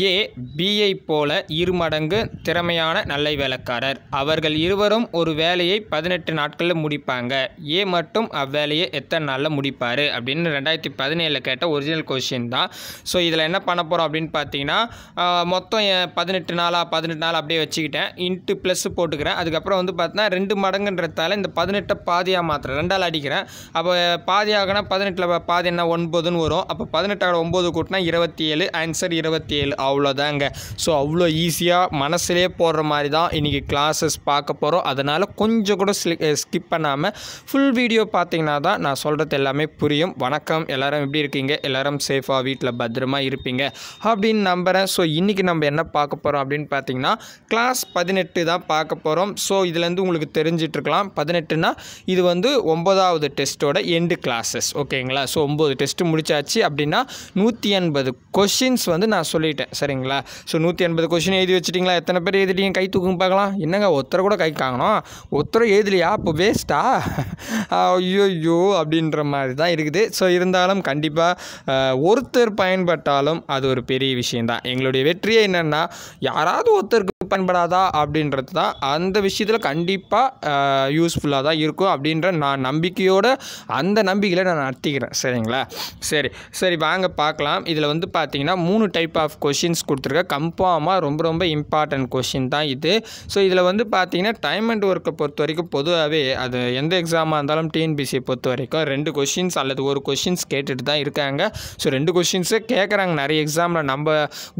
ஏ பியை போல இருமடங்கு திறமையான நல்லை வேலைக்காரர் அவர்கள் இருவரும் ஒரு வேலையை பதினெட்டு நாட்களில் முடிப்பாங்க ஏ மட்டும் அவ்வேலையை எத்தனை நாளில் முடிப்பார் அப்படின்னு ரெண்டாயிரத்தி பதினேழில் கேட்ட ஒரிஜினல் கொஷின் தான் ஸோ இதில் என்ன பண்ண போகிறோம் அப்படின்னு பார்த்தீங்கன்னா மொத்தம் பதினெட்டு நாளாக பதினெட்டு நாள் அப்படியே வச்சுக்கிட்டேன் இன்ட்டு ப்ளஸ் போட்டுக்கிறேன் அதுக்கப்புறம் வந்து பார்த்தீங்கன்னா ரெண்டு மடங்குன்றதால இந்த பதினெட்டை பாதியாக மாத்திரம் ரெண்டால் அடிக்கிறேன் அப்போ பாதியாகனா பதினெட்டில் பாதி என்ன ஒன்பதுன்னு வரும் அப்போ பதினெட்டாக ஒம்பது கூட்டினா இருபத்தி ஏழு ஆன்சர் இருபத்தி ஏழு அவ்வளோதாங்க ஸோ அவ்வளோ ஈஸியாக மனசுலேயே போடுற மாதிரி தான் இன்றைக்கி கிளாஸஸ் பார்க்க போகிறோம் அதனால் கொஞ்சம் கூட ஸ்கிப் பண்ணாமல் ஃபுல் வீடியோ பார்த்தீங்கன்னா தான் நான் சொல்கிறது எல்லாமே புரியும் வணக்கம் எல்லோரும் எப்படி இருக்கீங்க எல்லோரும் சேஃபாக வீட்டில் பத்திரமா இருப்பீங்க அப்படின்னு நம்புகிறேன் ஸோ இன்றைக்கி நம்ம என்ன பார்க்க போகிறோம் அப்படின்னு பார்த்தீங்கன்னா கிளாஸ் பதினெட்டு தான் பார்க்க போகிறோம் ஸோ இதுலேருந்து உங்களுக்கு தெரிஞ்சிட்ருக்கலாம் பதினெட்டுனா இது வந்து ஒம்பதாவது டெஸ்ட்டோட எண்டு கிளாஸஸ் ஓகேங்களா ஸோ ஒம்பது டெஸ்ட்டு முடித்தாச்சு அப்படின்னா நூற்றி எண்பது கொஷின்ஸ் வந்து நான் சொல்லிட்டேன் சரிங்களா ஸோ நூற்றி எண்பது கொஷின் எழுதி வச்சிட்டிங்களா எத்தனை பேர் எழுதிட்டீங்க கை தூக்குங்க பார்க்கலாம் என்னங்க ஒருத்தரை கூட கை காங்கணும் ஒருத்தரை எழுதலையா அப்போ வேஸ்ட்டா ஐயோ ஐயோ அப்படின்ற மாதிரி தான் இருக்குது ஸோ இருந்தாலும் கண்டிப்பாக ஒருத்தர் பயன்பட்டாலும் அது ஒரு பெரிய விஷயந்தான் எங்களுடைய வெற்றியே என்னென்னா யாராவது ஒருத்தருக்கு பயன்படாதா அப்படின்றது தான் அந்த விஷயத்தில் கண்டிப்பாக யூஸ்ஃபுல்லாக தான் இருக்கும் அப்படின்ற நான் நம்பிக்கையோடு அந்த நம்பிக்கையில் நான் நடத்திக்கிறேன் சரிங்களா சரி சரி வாங்க பார்க்கலாம் இதில் வந்து பார்த்தீங்கன்னா மூணு டைப் ஆஃப் கொஷின் கொஷின்ஸ் கொடுத்துருக்க கன்ஃபார்மாக ரொம்ப ரொம்ப இம்பார்ட்டன்ட் கொஷின் தான் இது ஸோ இதில் வந்து பார்த்தீங்கன்னா டைம் அண்ட் ஒர்க்கை பொறுத்த வரைக்கும் பொதுவாகவே அது எந்த எக்ஸாமாக இருந்தாலும் டிஎன்பிசியை பொறுத்த வரைக்கும் ரெண்டு கொஷின்ஸ் அல்லது ஒரு கொஷின்ஸ் கேட்டுட்டு தான் இருக்காங்க ஸோ ரெண்டு கொஷின்ஸே கேட்குறாங்க நிறைய எக்ஸாமில் நம்ம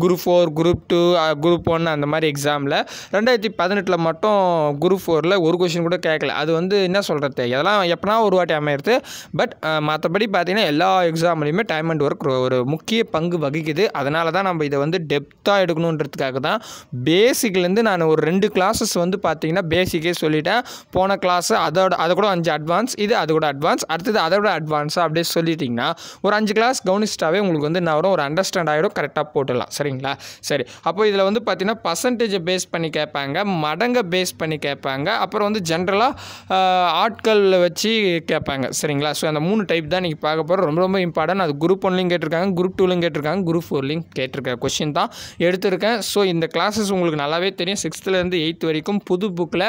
group four group two group one அந்த மாதிரி எக்ஸாமில் ரெண்டாயிரத்தி பதினெட்டில் மட்டும் குரூப் ஃபோரில் ஒரு கொஷின் கூட கேட்கல அது வந்து என்ன சொல்கிறது இதெல்லாம் எப்போனா ஒரு வாட்டி அமையிறது பட் மற்றபடி பார்த்தீங்கன்னா எல்லா எக்ஸாம்லேயுமே டைம் அண்ட் ஒர்க் ஒரு முக்கிய பங்கு வகிக்குது அதனால தான் நம்ம இதை வந்து வந்து டெப்த்தாக எடுக்கணுன்றதுக்காக தான் பேசிக்லேருந்து நான் ஒரு ரெண்டு கிளாஸஸ் வந்து பார்த்தீங்கன்னா பேசிக்கே சொல்லிட்டேன் போன கிளாஸு அதோட அதை கூட அஞ்சு அட்வான்ஸ் இது அது கூட அட்வான்ஸ் அடுத்தது அதை விட அட்வான்ஸாக அப்படியே சொல்லிட்டிங்கன்னா ஒரு அஞ்சு கிளாஸ் கவனிச்சிட்டாவே உங்களுக்கு வந்து நான் ஒரு அண்டர்ஸ்டாண்ட் ஆகிடும் கரெக்டாக போட்டுடலாம் சரிங்களா சரி அப்போ இதில் வந்து பார்த்தீங்கன்னா பர்சன்டேஜை பேஸ் பண்ணி கேட்பாங்க மடங்கை பேஸ் பண்ணி கேட்பாங்க அப்புறம் வந்து ஜென்ரலாக ஆட்களில் வச்சு கேட்பாங்க சரிங்களா ஸோ அந்த மூணு டைப் தான் நீங்கள் பார்க்க போகிறோம் ரொம்ப ரொம்ப இம்பார்ட்டன்ட் அது குரூப் ஒன்லையும் கேட்டிருக்காங்க குரூப் டூலையும் கேட்டிருக்காங்க குரூப் ஃபோர்லையும் கேட்டிருக்காங்க கொஸ்டின் டியூஷன் தான் எடுத்திருக்கேன் ஸோ இந்த கிளாஸஸ் உங்களுக்கு நல்லாவே தெரியும் சிக்ஸ்த்துலேருந்து எயித்து வரைக்கும் புது புக்கில்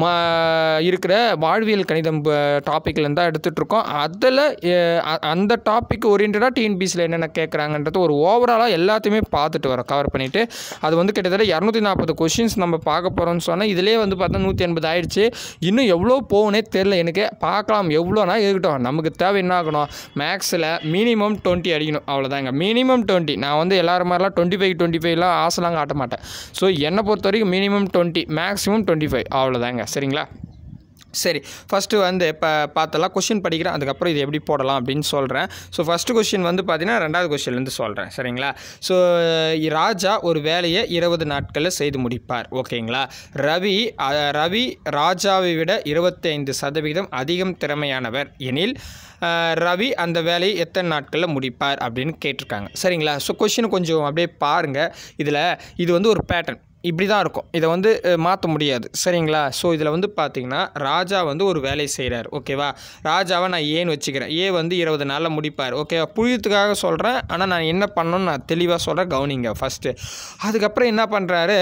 மா இருக்கிற வாழ்வியல் கணிதம் டாப்பிக்லேருந்து தான் எடுத்துகிட்ருக்கோம் அதில் அந்த டாபிக் ஓரியன்டாக டிஎன்பிசியில் என்னென்ன கேட்குறாங்கன்றது ஒரு ஓவராலாக எல்லாத்தையுமே பார்த்துட்டு வரோம் கவர் பண்ணிவிட்டு அது வந்து கிட்டத்தட்ட இரநூத்தி நாற்பது கொஷின்ஸ் நம்ம பார்க்க போகிறோம்னு சொன்னால் இதிலே வந்து பார்த்தா நூற்றி எண்பது ஆயிடுச்சு இன்னும் எவ்வளோ போகணே தெரில எனக்கு பார்க்கலாம் எவ்வளோனா இருக்கட்டும் நமக்கு தேவை என்ன ஆகணும் மேக்ஸில் மினிமம் டுவெண்ட்டி அடிக்கணும் அவ்வளோதாங்க மினிமம் டுவெண்ட்டி நான் வந்து எல்லோரும் மாதிரிலாம் ஆனால் டுவெண்ட்டி ஃபைவ் டுவெண்ட்டி ஃபைவ்லாம் ஆசைலாம் காட்ட மாட்டேன் ஸோ என்னை பொறுத்த வரைக்கும் minimum twenty maximum twenty five அவ்வளோதாங்க சரிங்களா சரி ஃபஸ்ட்டு வந்து இப்போ பார்த்தலாம் கொஷின் படிக்கிறேன் அதுக்கப்புறம் இது எப்படி போடலாம் அப்படின்னு சொல்கிறேன் ஸோ ஃபஸ்ட்டு கொஷின் வந்து பார்த்தீங்கன்னா ரெண்டாவது கொஷின்லேருந்து சொல்கிறேன் சரிங்களா ஸோ ராஜா ஒரு வேலையை இருபது நாட்களில் செய்து முடிப்பார் ஓகேங்களா ரவி ரவி ராஜாவை விட இருபத்தைந்து சதவீதம் அதிகம் திறமையானவர் எனில் ரவி அந்த வேலையை எத்தனை நாட்களில் முடிப்பார் அப்படின்னு கேட்டிருக்காங்க சரிங்களா ஸோ கொஷின் கொஞ்சம் அப்படியே பாருங்கள் இதில் இது வந்து ஒரு பேட்டர்ன் இப்படி தான் இருக்கும் இதை வந்து மாற்ற முடியாது சரிங்களா ஸோ இதில் வந்து பார்த்திங்கன்னா ராஜா வந்து ஒரு வேலையை செய்கிறார் ஓகேவா ராஜாவை நான் ஏன்னு வச்சுக்கிறேன் ஏ வந்து இருபது நாளில் முடிப்பார் ஓகேவா புரியத்துக்காக சொல்கிறேன் ஆனால் நான் என்ன பண்ணணும்னு நான் தெளிவாக சொல்கிறேன் கவனிங்க ஃபஸ்ட்டு அதுக்கப்புறம் என்ன பண்ணுறாரு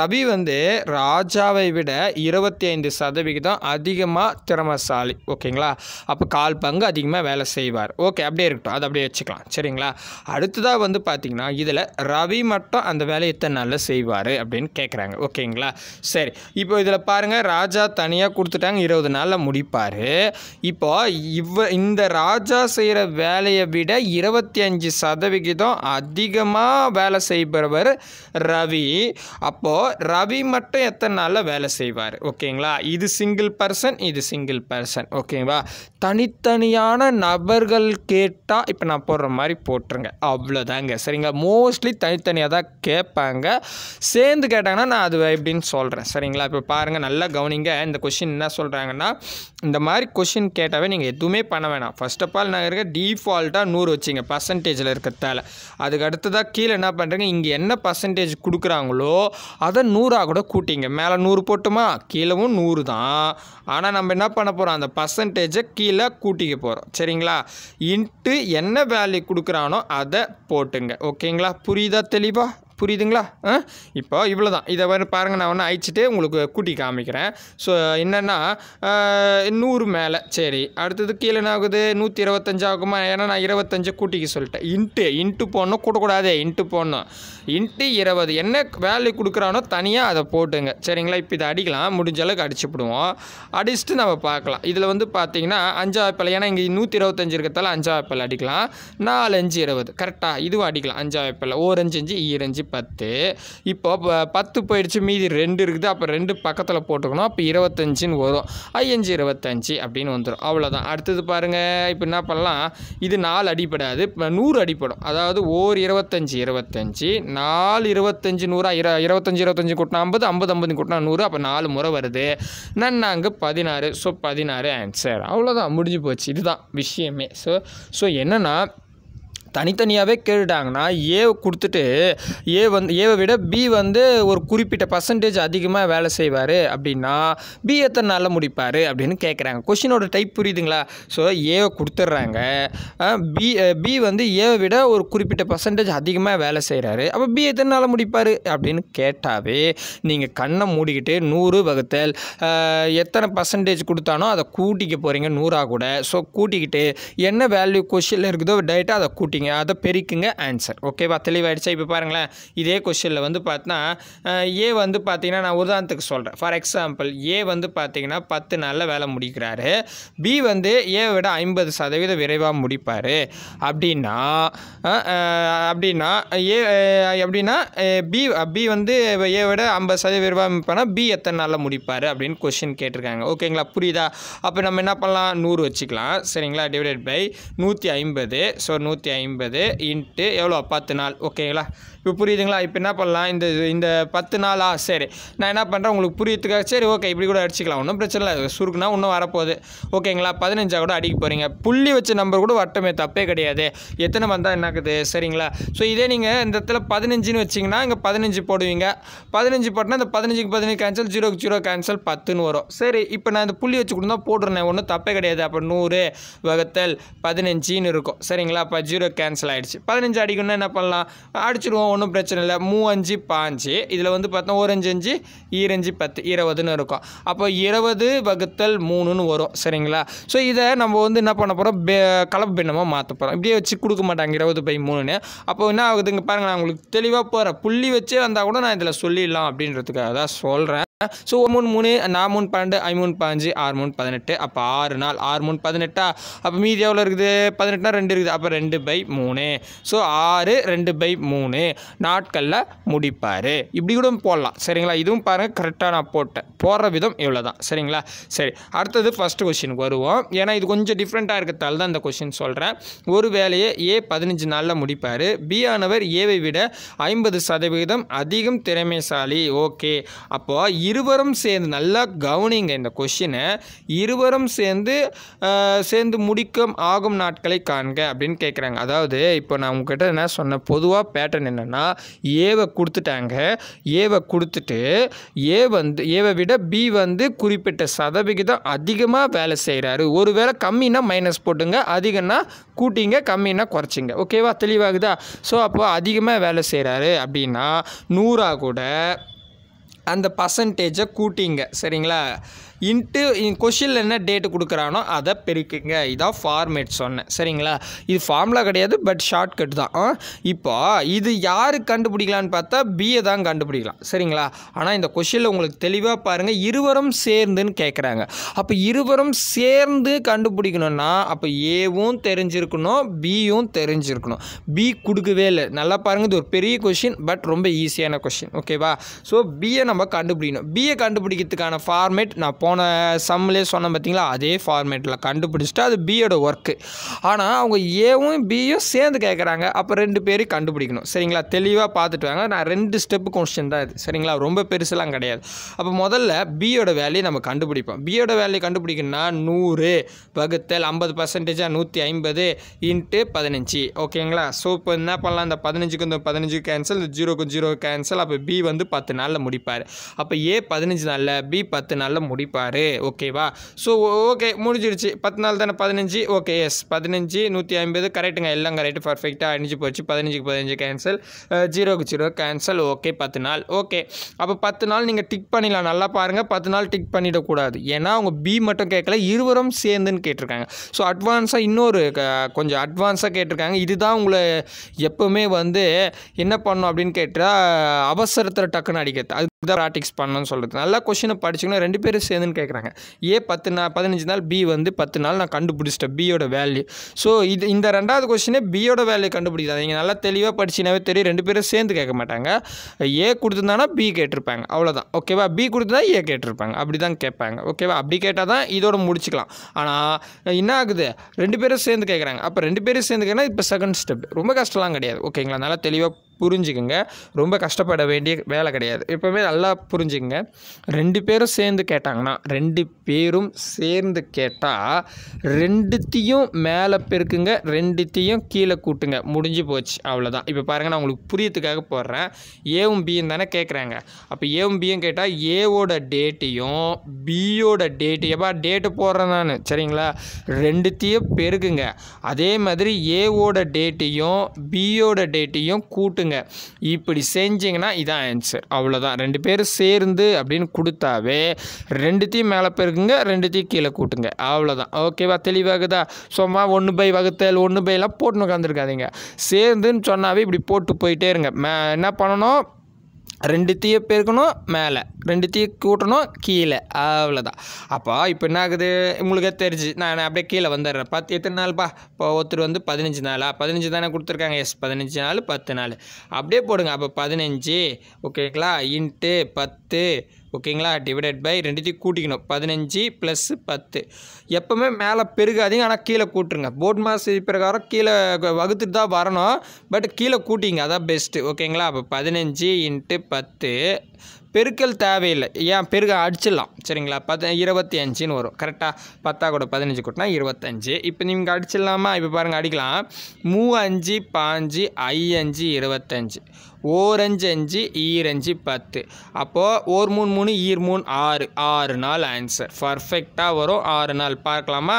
ரவி வந்து ராஜாவை விட இருபத்தி ஐந்து சதவிகிதம் அதிகமாக திறமசாலி ஓகேங்களா அப்போ கால் பங்கு அதிகமாக வேலை செய்வார் ஓகே அப்படியே இருக்கட்டும் அது அப்படியே வச்சுக்கலாம் சரிங்களா அடுத்ததாக வந்து பார்த்திங்கன்னா இதில் ரவி மட்டும் அந்த வேலையை இத்தனை நாளில் செய்வார் அப்படின்னு கேட்குறாங்க ஓகேங்களா சரி இப்போ இதில் பாருங்கள் ராஜா தனியாக கொடுத்துட்டாங்க இருபது நாளில் முடிப்பார் இப்போ இவ இந்த ராஜா செய்கிற வேலையை விட இருபத்தி அஞ்சு சதவிகிதம் அதிகமாக வேலை செய்பவர் ரவி அப்போது ரவி மட்டும் எத்தனை நாளில் வேலை செய்வார் ஓகேங்களா இது சிங்கிள் பர்சன் இது சிங்கிள் பர்சன் ஓகேவா தனித்தனியான நபர்கள் கேட்டால் இப்போ நான் போடுற மாதிரி போட்டுருங்க அவ்வளோதாங்க சரிங்களா மோஸ்ட்லி தனித்தனியாக தான் கேட்பாங்க சரி சேர்ந்து கேட்டாங்கன்னா நான் அது எப்படின்னு சொல்கிறேன் சரிங்களா இப்போ பாருங்கள் நல்லா கவனிங்க இந்த கொஷின் என்ன சொல்கிறாங்கன்னா இந்த மாதிரி கொஷின் கேட்டாவே நீங்கள் எதுவுமே பண்ண வேணாம் ஃபர்ஸ்ட் ஆஃப் ஆல் நாங்கள் இருக்க டீஃபால்ட்டாக நூறு வச்சிங்க பர்சன்டேஜில் இருக்கிறதால அதுக்கு அடுத்ததாக கீழே என்ன பண்ணுறீங்க இங்கே என்ன பர்சன்டேஜ் கொடுக்குறாங்களோ அதை நூறாக கூட கூட்டிங்க மேலே நூறு போட்டுமா கீழவும் நூறு தான் ஆனால் நம்ம என்ன பண்ண போகிறோம் அந்த பர்சன்டேஜை கீழே கூட்டிக்க போகிறோம் சரிங்களா இன்ட்டு என்ன வேல்யூ கொடுக்குறானோ அதை போட்டுங்க ஓகேங்களா புரியுதா தெளிவாக புரியுதுங்களா இப்போ இவ்வளோ தான் இதை வந்து பாருங்கள் நான் ஒன்று அழிச்சிட்டு உங்களுக்கு கூட்டி காமிக்கிறேன் ஸோ என்னென்னா நூறு மேலே சரி அடுத்தது கீழே என்ன ஆகுது நூற்றி இருபத்தஞ்சு ஆகுமா ஏன்னா நான் இருபத்தஞ்சு கூட்டிக்கு சொல்லிட்டேன் இன்ட்டு இன்ட்டு போடணும் கூடக்கூடாதே இன்ட்டு போடணும் இன்ட்டு இருபது என்ன வேல்யூ கொடுக்குறானோ தனியாக அதை போட்டுங்க சரிங்களா இப்போ இதை அடிக்கலாம் முடிஞ்ச அளவுக்கு அடிச்சுப்பிடுவோம் அடிச்சுட்டு நம்ம பார்க்கலாம் இதில் வந்து பார்த்தீங்கன்னா அஞ்சு பல் ஏன்னா இங்கே நூற்றி இருபத்தஞ்சு இருக்கிறதால அஞ்சு பல் அடிக்கலாம் நாலு அஞ்சு இருபது கரெக்டாக இதுவும் அடிக்கலாம் அஞ்சு பல் ஓரஞ்சு அஞ்சு ஈரஞ்சு பத்து இப்போ பத்து போயிடுச்சு மீதி ரெண்டு இருக்குது அப்போ ரெண்டு பக்கத்தில் போட்டுக்கணும் அப்போ இருபத்தஞ்சின்னு வரும் ஐயஞ்சு இருபத்தஞ்சு அப்படின்னு வந்துடும் அவ்வளோதான் அடுத்தது பாருங்கள் இப்போ என்ன பண்ணலாம் இது நாலு அடிப்படாது இப்போ நூறு அடிப்படும் அதாவது ஓர் இருபத்தஞ்சி இருபத்தஞ்சி நாலு இருபத்தஞ்சி நூறா இர இருபத்தஞ்சி இருபத்தஞ்சி கூட்டினா ஐம்பது ஐம்பது ஐம்பது கூட்டினா நூறு அப்போ நாலு முறை வருது நன்னாங்கு பதினாறு ஸோ பதினாறு ஆன்சர் அவ்வளோதான் முடிஞ்சு போச்சு இதுதான் விஷயமே ஸோ ஸோ என்னென்னா தனித்தனியாகவே கேட்டுட்டாங்கன்னா ஏவை கொடுத்துட்டு ஏ வந்து ஏவை விட பி வந்து ஒரு குறிப்பிட்ட பர்சன்டேஜ் அதிகமாக வேலை செய்வார் அப்படின்னா பி எத்தனை நாளில் முடிப்பார் அப்படின்னு கேட்குறாங்க கொஷினோட டைப் புரியுதுங்களா ஸோ ஏவை கொடுத்துட்றாங்க பி பி வந்து ஏவை விட ஒரு குறிப்பிட்ட பர்சன்டேஜ் அதிகமாக வேலை செய்கிறாரு அப்போ பி எத்தனை நாளில் முடிப்பார் அப்படின்னு கேட்டாவே நீங்கள் கண்ணை மூடிக்கிட்டு நூறு வகுத்தல் எத்தனை பர்சன்டேஜ் கொடுத்தானோ அதை கூட்டிக்க போகிறீங்க நூறாக கூட ஸோ கூட்டிக்கிட்டு என்ன வேல்யூ கொஷினில் இருக்குதோ டைட்டாக அதை கூட்டி மாட்டிங்க அதை பெருக்குங்க ஆன்சர் ஓகேவா தெளிவாயிடுச்சா இப்போ பாருங்களேன் இதே கொஷனில் வந்து பார்த்தீங்கன்னா ஏ வந்து பார்த்தீங்கன்னா நான் உதாரணத்துக்கு சொல்கிறேன் ஃபார் எக்ஸாம்பிள் ஏ வந்து பார்த்தீங்கன்னா பத்து நாளில் வேலை முடிக்கிறாரு பி வந்து ஏ விட ஐம்பது சதவீதம் விரைவாக முடிப்பார் அப்படின்னா அப்படின்னா ஏ அப்படின்னா பி பி வந்து ஏ விட ஐம்பது சதவீதம் விரைவாக முடிப்பானா பி எத்தனை நாளில் முடிப்பார் அப்படின்னு கொஷின் கேட்டிருக்காங்க ஓகேங்களா புரியுதா அப்போ நம்ம என்ன பண்ணலாம் நூறு வச்சுக்கலாம் சரிங்களா டிவைடட் பை நூற்றி ஐம்பது ஸோ நூற்றி ஐம்பது ஐம்பது இன்ட்டு எவ்வளோ பத்து நாள் ஓகேங்களா இப்போ புரியுதுங்களா இப்போ என்ன பண்ணலாம் இந்த இந்த பத்து நாளா சரி நான் என்ன பண்ணுறேன் உங்களுக்கு புரியுதுக்காக சரி ஓகே இப்படி கூட அடிச்சிக்கலாம் ஒன்றும் பிரச்சனை இல்லை சுருக்குனா இன்னும் வரப்போகுது ஓகேங்களா பதினஞ்சா கூட அடிக்க போகிறீங்க புள்ளி வச்ச நம்பர் கூட வட்டமே தப்பே கிடையாது எத்தனை வந்தால் என்னாக்குது சரிங்களா ஸோ இதே நீங்கள் இந்த இடத்துல பதினஞ்சுன்னு வச்சிங்கன்னா இங்கே பதினஞ்சு போடுவீங்க பதினஞ்சு போட்டினா இந்த பதினஞ்சுக்கு பதினஞ்சு கேன்சல் ஜீரோக்கு ஜீரோ கேன்சல் பத்துன்னு வரும் சரி இப்போ நான் இந்த புள்ளி வச்சு கொடுத்தா போடுறேன் ஒன்றும் தப்பே கிடையாது அப்போ நூறு வகத்தல் பதினஞ்சுன்னு இருக்கும் சரிங்களா அப்போ ஜீரோ கேன்சல் ஆகிடுச்சு பதினஞ்சு அடிக்கணும்னா என்ன பண்ணலாம் அடிச்சிடுவோம் ஒன்றும் பிரச்சனை இல்லை மூ அஞ்சு பாஞ்சு இதில் வந்து பார்த்தோம் ஒரு அஞ்சு அஞ்சு ஈரஞ்சு பத்து இருபதுன்னு இருக்கும் அப்போ இருபது வகுத்தல் மூணுன்னு வரும் சரிங்களா ஸோ இதை நம்ம வந்து என்ன பண்ண போகிறோம் கலப்பு பின்னமாக மாற்ற போகிறோம் இப்படியே வச்சு கொடுக்க மாட்டாங்க இருபது பை மூணுன்னு அப்போ என்ன ஆகுதுங்க பாருங்கள் நான் உங்களுக்கு தெளிவாக போகிற புள்ளி வச்சே வந்தால் கூட நான் இதில் சொல்லிடலாம் அப்படின்றதுக்காக தான் சொல்கிறேன் ஸோ மூணு மூணு நான் மூணு பன்னெண்டு ஐமூணு பதினஞ்சு ஆறு மூணு பதினெட்டு அப்போ ஆறு நாள் ஆறு மூணு பதினெட்டா அப்போ மீதி எவ்வளோ இருக்குது பதினெட்டுனா ரெண்டு இருக்குது அப்போ ரெண்டு பை மூணு ஸோ ஆறு ரெண்டு பை மூணு நாட்களில் முடிப்பார் இப்படி கூட போடலாம் சரிங்களா இதுவும் பாருங்கள் கரெக்டாக நான் போட்டேன் போடுற விதம் இவ்வளோ தான் சரிங்களா சரி அடுத்தது ஃபஸ்ட்டு கொஷினுக்கு வருவோம் ஏன்னா இது கொஞ்சம் டிஃப்ரெண்ட்டாக இருக்கிறதால தான் இந்த கொஷின் சொல்கிறேன் ஒரு வேலையை ஏ பதினஞ்சு நாளில் முடிப்பார் பி ஆனவர் ஏவை விட ஐம்பது சதவிகிதம் அதிகம் திறமைசாலி ஓகே அப்போது இருவரும் சேர்ந்து நல்லா கவனிங்க இந்த கொஷினை இருவரும் சேர்ந்து சேர்ந்து முடிக்கும் ஆகும் நாட்களை காண்க அப்படின்னு கேட்குறாங்க அதாவது இப்போ நான் உங்ககிட்ட என்ன சொன்னேன் பொதுவாக பேட்டர்ன் என்னென்னா ஏவை கொடுத்துட்டாங்க ஏவை கொடுத்துட்டு ஏ வந்து ஏவை விட பி வந்து குறிப்பிட்ட சதவிகிதம் அதிகமாக வேலை செய்கிறாரு ஒரு வேளை கம்மினா மைனஸ் போட்டுங்க அதிகம்னா கூட்டிங்க கம்மினா குறைச்சிங்க ஓகேவா தெளிவாகுதா ஸோ அப்போ அதிகமாக வேலை செய்கிறாரு அப்படின்னா நூறாக கூட அந்த பர்சன்டேஜை கூட்டிங்க சரிங்களா இன்ட்டு கொஷினில் என்ன டேட்டு கொடுக்குறானோ அதை பெருக்குங்க இதான் ஃபார்மேட் சொன்னேன் சரிங்களா இது ஃபார்முலா கிடையாது பட் ஷார்ட்கட் தான் இப்போ இது யாரு கண்டுபிடிக்கலான்னு பார்த்தா பிஏ தான் கண்டுபிடிக்கலாம் சரிங்களா ஆனால் இந்த கொஷினில் உங்களுக்கு தெளிவாக பாருங்கள் இருவரும் சேர்ந்துன்னு கேட்குறாங்க அப்போ இருவரும் சேர்ந்து கண்டுபிடிக்கணும்னா அப்போ ஏவும் தெரிஞ்சிருக்கணும் பியும் தெரிஞ்சிருக்கணும் பி கொடுக்கவே இல்லை நல்லா பாருங்கள் இது ஒரு பெரிய கொஷின் பட் ரொம்ப ஈஸியான கொஷின் ஓகேவா ஸோ பிஏ நம்ம கண்டுபிடிக்கணும் பிஏ கண்டுபிடிக்கிறதுக்கான ஃபார்மேட் நான் போன சம்மிலே சொன்ன பார்த்தீங்களா அதே ஃபார்மேட்டில் கண்டுபிடிச்சிட்டு அது பியோட ஒர்க்கு ஆனால் அவங்க ஏவும் பியும் சேர்ந்து கேட்குறாங்க அப்போ ரெண்டு பேரும் கண்டுபிடிக்கணும் சரிங்களா தெளிவாக பார்த்துட்டு வாங்க நான் ரெண்டு ஸ்டெப்பு கொஸ்டின் தான் இது சரிங்களா ரொம்ப பெருசெல்லாம் கிடையாது அப்போ முதல்ல பியோட வேல்யூ நம்ம கண்டுபிடிப்போம் பியோட வேல்யூ கண்டுபிடிக்கணும்னா நூறு வகுத்தல் ஐம்பது பர்சன்டேஜாக நூற்றி ஐம்பது இன்ட்டு பதினஞ்சு ஓகேங்களா ஸோ இப்போ என்ன பண்ணலாம் இந்த பதினஞ்சுக்கு இந்த பதினஞ்சு கேன்சல் இந்த ஜீரோக்கு ஜீரோ கேன்சல் அப்போ பி வந்து பத்து நாளில் முடிப்பார் அப்போ ஏ பதினஞ்சு நாளில் பி பத்து நாளில் முடிப்பார் கொடுப்பாரு ஓகேவா ஸோ ஓகே முடிஞ்சிருச்சு பத்து நாள் தானே பதினஞ்சு ஓகே எஸ் பதினஞ்சு நூற்றி ஐம்பது கரெக்டுங்க எல்லாம் கரெக்டு பர்ஃபெக்டாக அணிஞ்சு போச்சு பதினஞ்சுக்கு பதினஞ்சு கேன்சல் ஜீரோக்கு ஜீரோ கேன்சல் ஓகே பத்து நாள் ஓகே அப்போ பத்து நாள் நீங்கள் டிக் பண்ணிடலாம் நல்லா பாருங்கள் பத்து நாள் டிக் பண்ணிடக்கூடாது ஏன்னா அவங்க பி மட்டும் கேட்கல இருவரும் சேர்ந்துன்னு கேட்டிருக்காங்க ஸோ அட்வான்ஸாக இன்னொரு கொஞ்சம் அட்வான்ஸாக கேட்டிருக்காங்க இதுதான் உங்களை எப்போவுமே வந்து என்ன பண்ணும் அப்படின்னு கேட்டால் அவசரத்தில் டக்குன்னு அடிக்கிறது அதுக்கு ப்ராக்டிக்ஸ் பண்ணணும்னு சொல்கிறது நல்லா கொஷினை படிச்சுக்கணும் ரெண்டு பேரும் சேர்ந்து வருதுன்னு கேட்குறாங்க ஏ பத்து நாள் பதினஞ்சு நாள் பி வந்து பத்து நாள் நான் கண்டுபிடிச்சிட்டேன் பியோட வேல்யூ ஸோ இது இந்த ரெண்டாவது கொஸ்டினே பியோட வேல்யூ கண்டுபிடிக்காது நீங்கள் நல்லா தெளிவாக படிச்சினாவே தெரியும் ரெண்டு பேரும் சேர்ந்து கேட்க மாட்டாங்க ஏ கொடுத்துருந்தானா பி கேட்டிருப்பாங்க அவ்வளோதான் ஓகேவா பி கொடுத்துருந்தா ஏ கேட்டிருப்பாங்க அப்படி தான் கேட்பாங்க ஓகேவா அப்படி கேட்டால் தான் இதோட முடிச்சுக்கலாம் ஆனால் என்ன ஆகுது ரெண்டு பேரும் சேர்ந்து கேட்குறாங்க அப்போ ரெண்டு பேரும் சேர்ந்து கேட்டால் இப்போ செகண்ட் ஸ்டெப் ரொம்ப கஷ்டம்லாம் கிடையாது ஓகேங்களா நல்லா தெளிவாக புரிஞ்சுக்குங்க ரொம்ப கஷ்டப்பட வேண்டிய வேலை கிடையாது எப்போவுமே நல்லா புரிஞ்சுக்குங்க ரெண்டு பேரும் சேர்ந்து கேட்டாங்கன்னா ரெண்டு பேரும் சேர்ந்து கேட்டால் ரெண்டுத்தையும் மேலே பெருக்குங்க ரெண்டுத்தையும் கீழே கூட்டுங்க முடிஞ்சு போச்சு அவ்வளோதான் இப்போ பாருங்கள் நான் உங்களுக்கு புரியத்துக்காக போடுறேன் ஏவும் பியும் தானே கேட்குறாங்க அப்போ ஏவும் பியும் கேட்டால் ஏவோட டேட்டையும் பியோட டேட்டு எப்பா டேட்டு போடுறேன் நான் சரிங்களா ரெண்டுத்தையும் பெருக்குங்க அதே மாதிரி ஏவோட டேட்டையும் பியோட டேட்டையும் கூட்டுங்க கொடுங்க இப்படி செஞ்சிங்கன்னா இதான் ஆன்சர் அவ்வளோதான் ரெண்டு பேரும் சேர்ந்து அப்படின்னு கொடுத்தாவே ரெண்டுத்தையும் மேலே பெருக்குங்க ரெண்டுத்தையும் கீழே கூட்டுங்க அவ்வளோதான் ஓகேவா தெளிவாகுதா சும்மா ஒன்று பை வகுத்தல் ஒன்று பைலாம் போட்டுன்னு உட்காந்துருக்காதீங்க சேர்ந்துன்னு சொன்னாவே இப்படி போட்டு போயிட்டே இருங்க என்ன பண்ணணும் ரெண்டு தீயை பெருக்கணும் மேலே ரெண்டு தீயை கூட்டணும் கீழே அவ்வளோதான் அப்போ இப்போ என்ன ஆகுது உங்களுக்கே தெரிஞ்சு நான் அப்படியே கீழே வந்துடுறேன் பத்து எத்தனை நாள்ப்பா இப்போ ஒருத்தர் வந்து பதினஞ்சு நாளா பதினஞ்சு தானே கொடுத்துருக்காங்க எஸ் பதினஞ்சு நாள் பத்து நாள் அப்படியே போடுங்க அப்போ பதினஞ்சு ஓகேங்களா இன்ட்டு பத்து ஓகேங்களா டிவைடட் பை ரெண்டுத்தையும் கூட்டிக்கணும் பதினஞ்சு ப்ளஸ் பத்து எப்போவுமே மேலே பெருகாதீங்க ஆனால் கீழே கூட்டுருங்க போட் மாஸ் பிரகாரம் கீழே வகுத்துட்டு தான் வரணும் பட் கீழே கூட்டிங்க அதான் பெஸ்ட்டு ஓகேங்களா அப்போ பதினஞ்சு இன்ட்டு பத்து பெருக்கல் தேவையில்லை ஏன் பெருக அடிச்சிடலாம் சரிங்களா பத்து இருபத்தி அஞ்சுன்னு வரும் கரெக்டாக பத்தா கூட பதினஞ்சு கூட்டினா இருபத்தஞ்சு இப்போ நீங்கள் அடிச்சிடலாமா இப்போ பாருங்கள் அடிக்கலாம் மூ அஞ்சு பாஞ்சு ஐ அஞ்சு இருபத்தஞ்சு ஓர் அஞ்சு ஈரஞ்சு பத்து அப்போது ஓர் மூணு மூணு ஈர் மூணு ஆறு ஆறு நாள் ஆன்சர் பர்ஃபெக்டாக வரும் ஆறு நாள் பார்க்கலாமா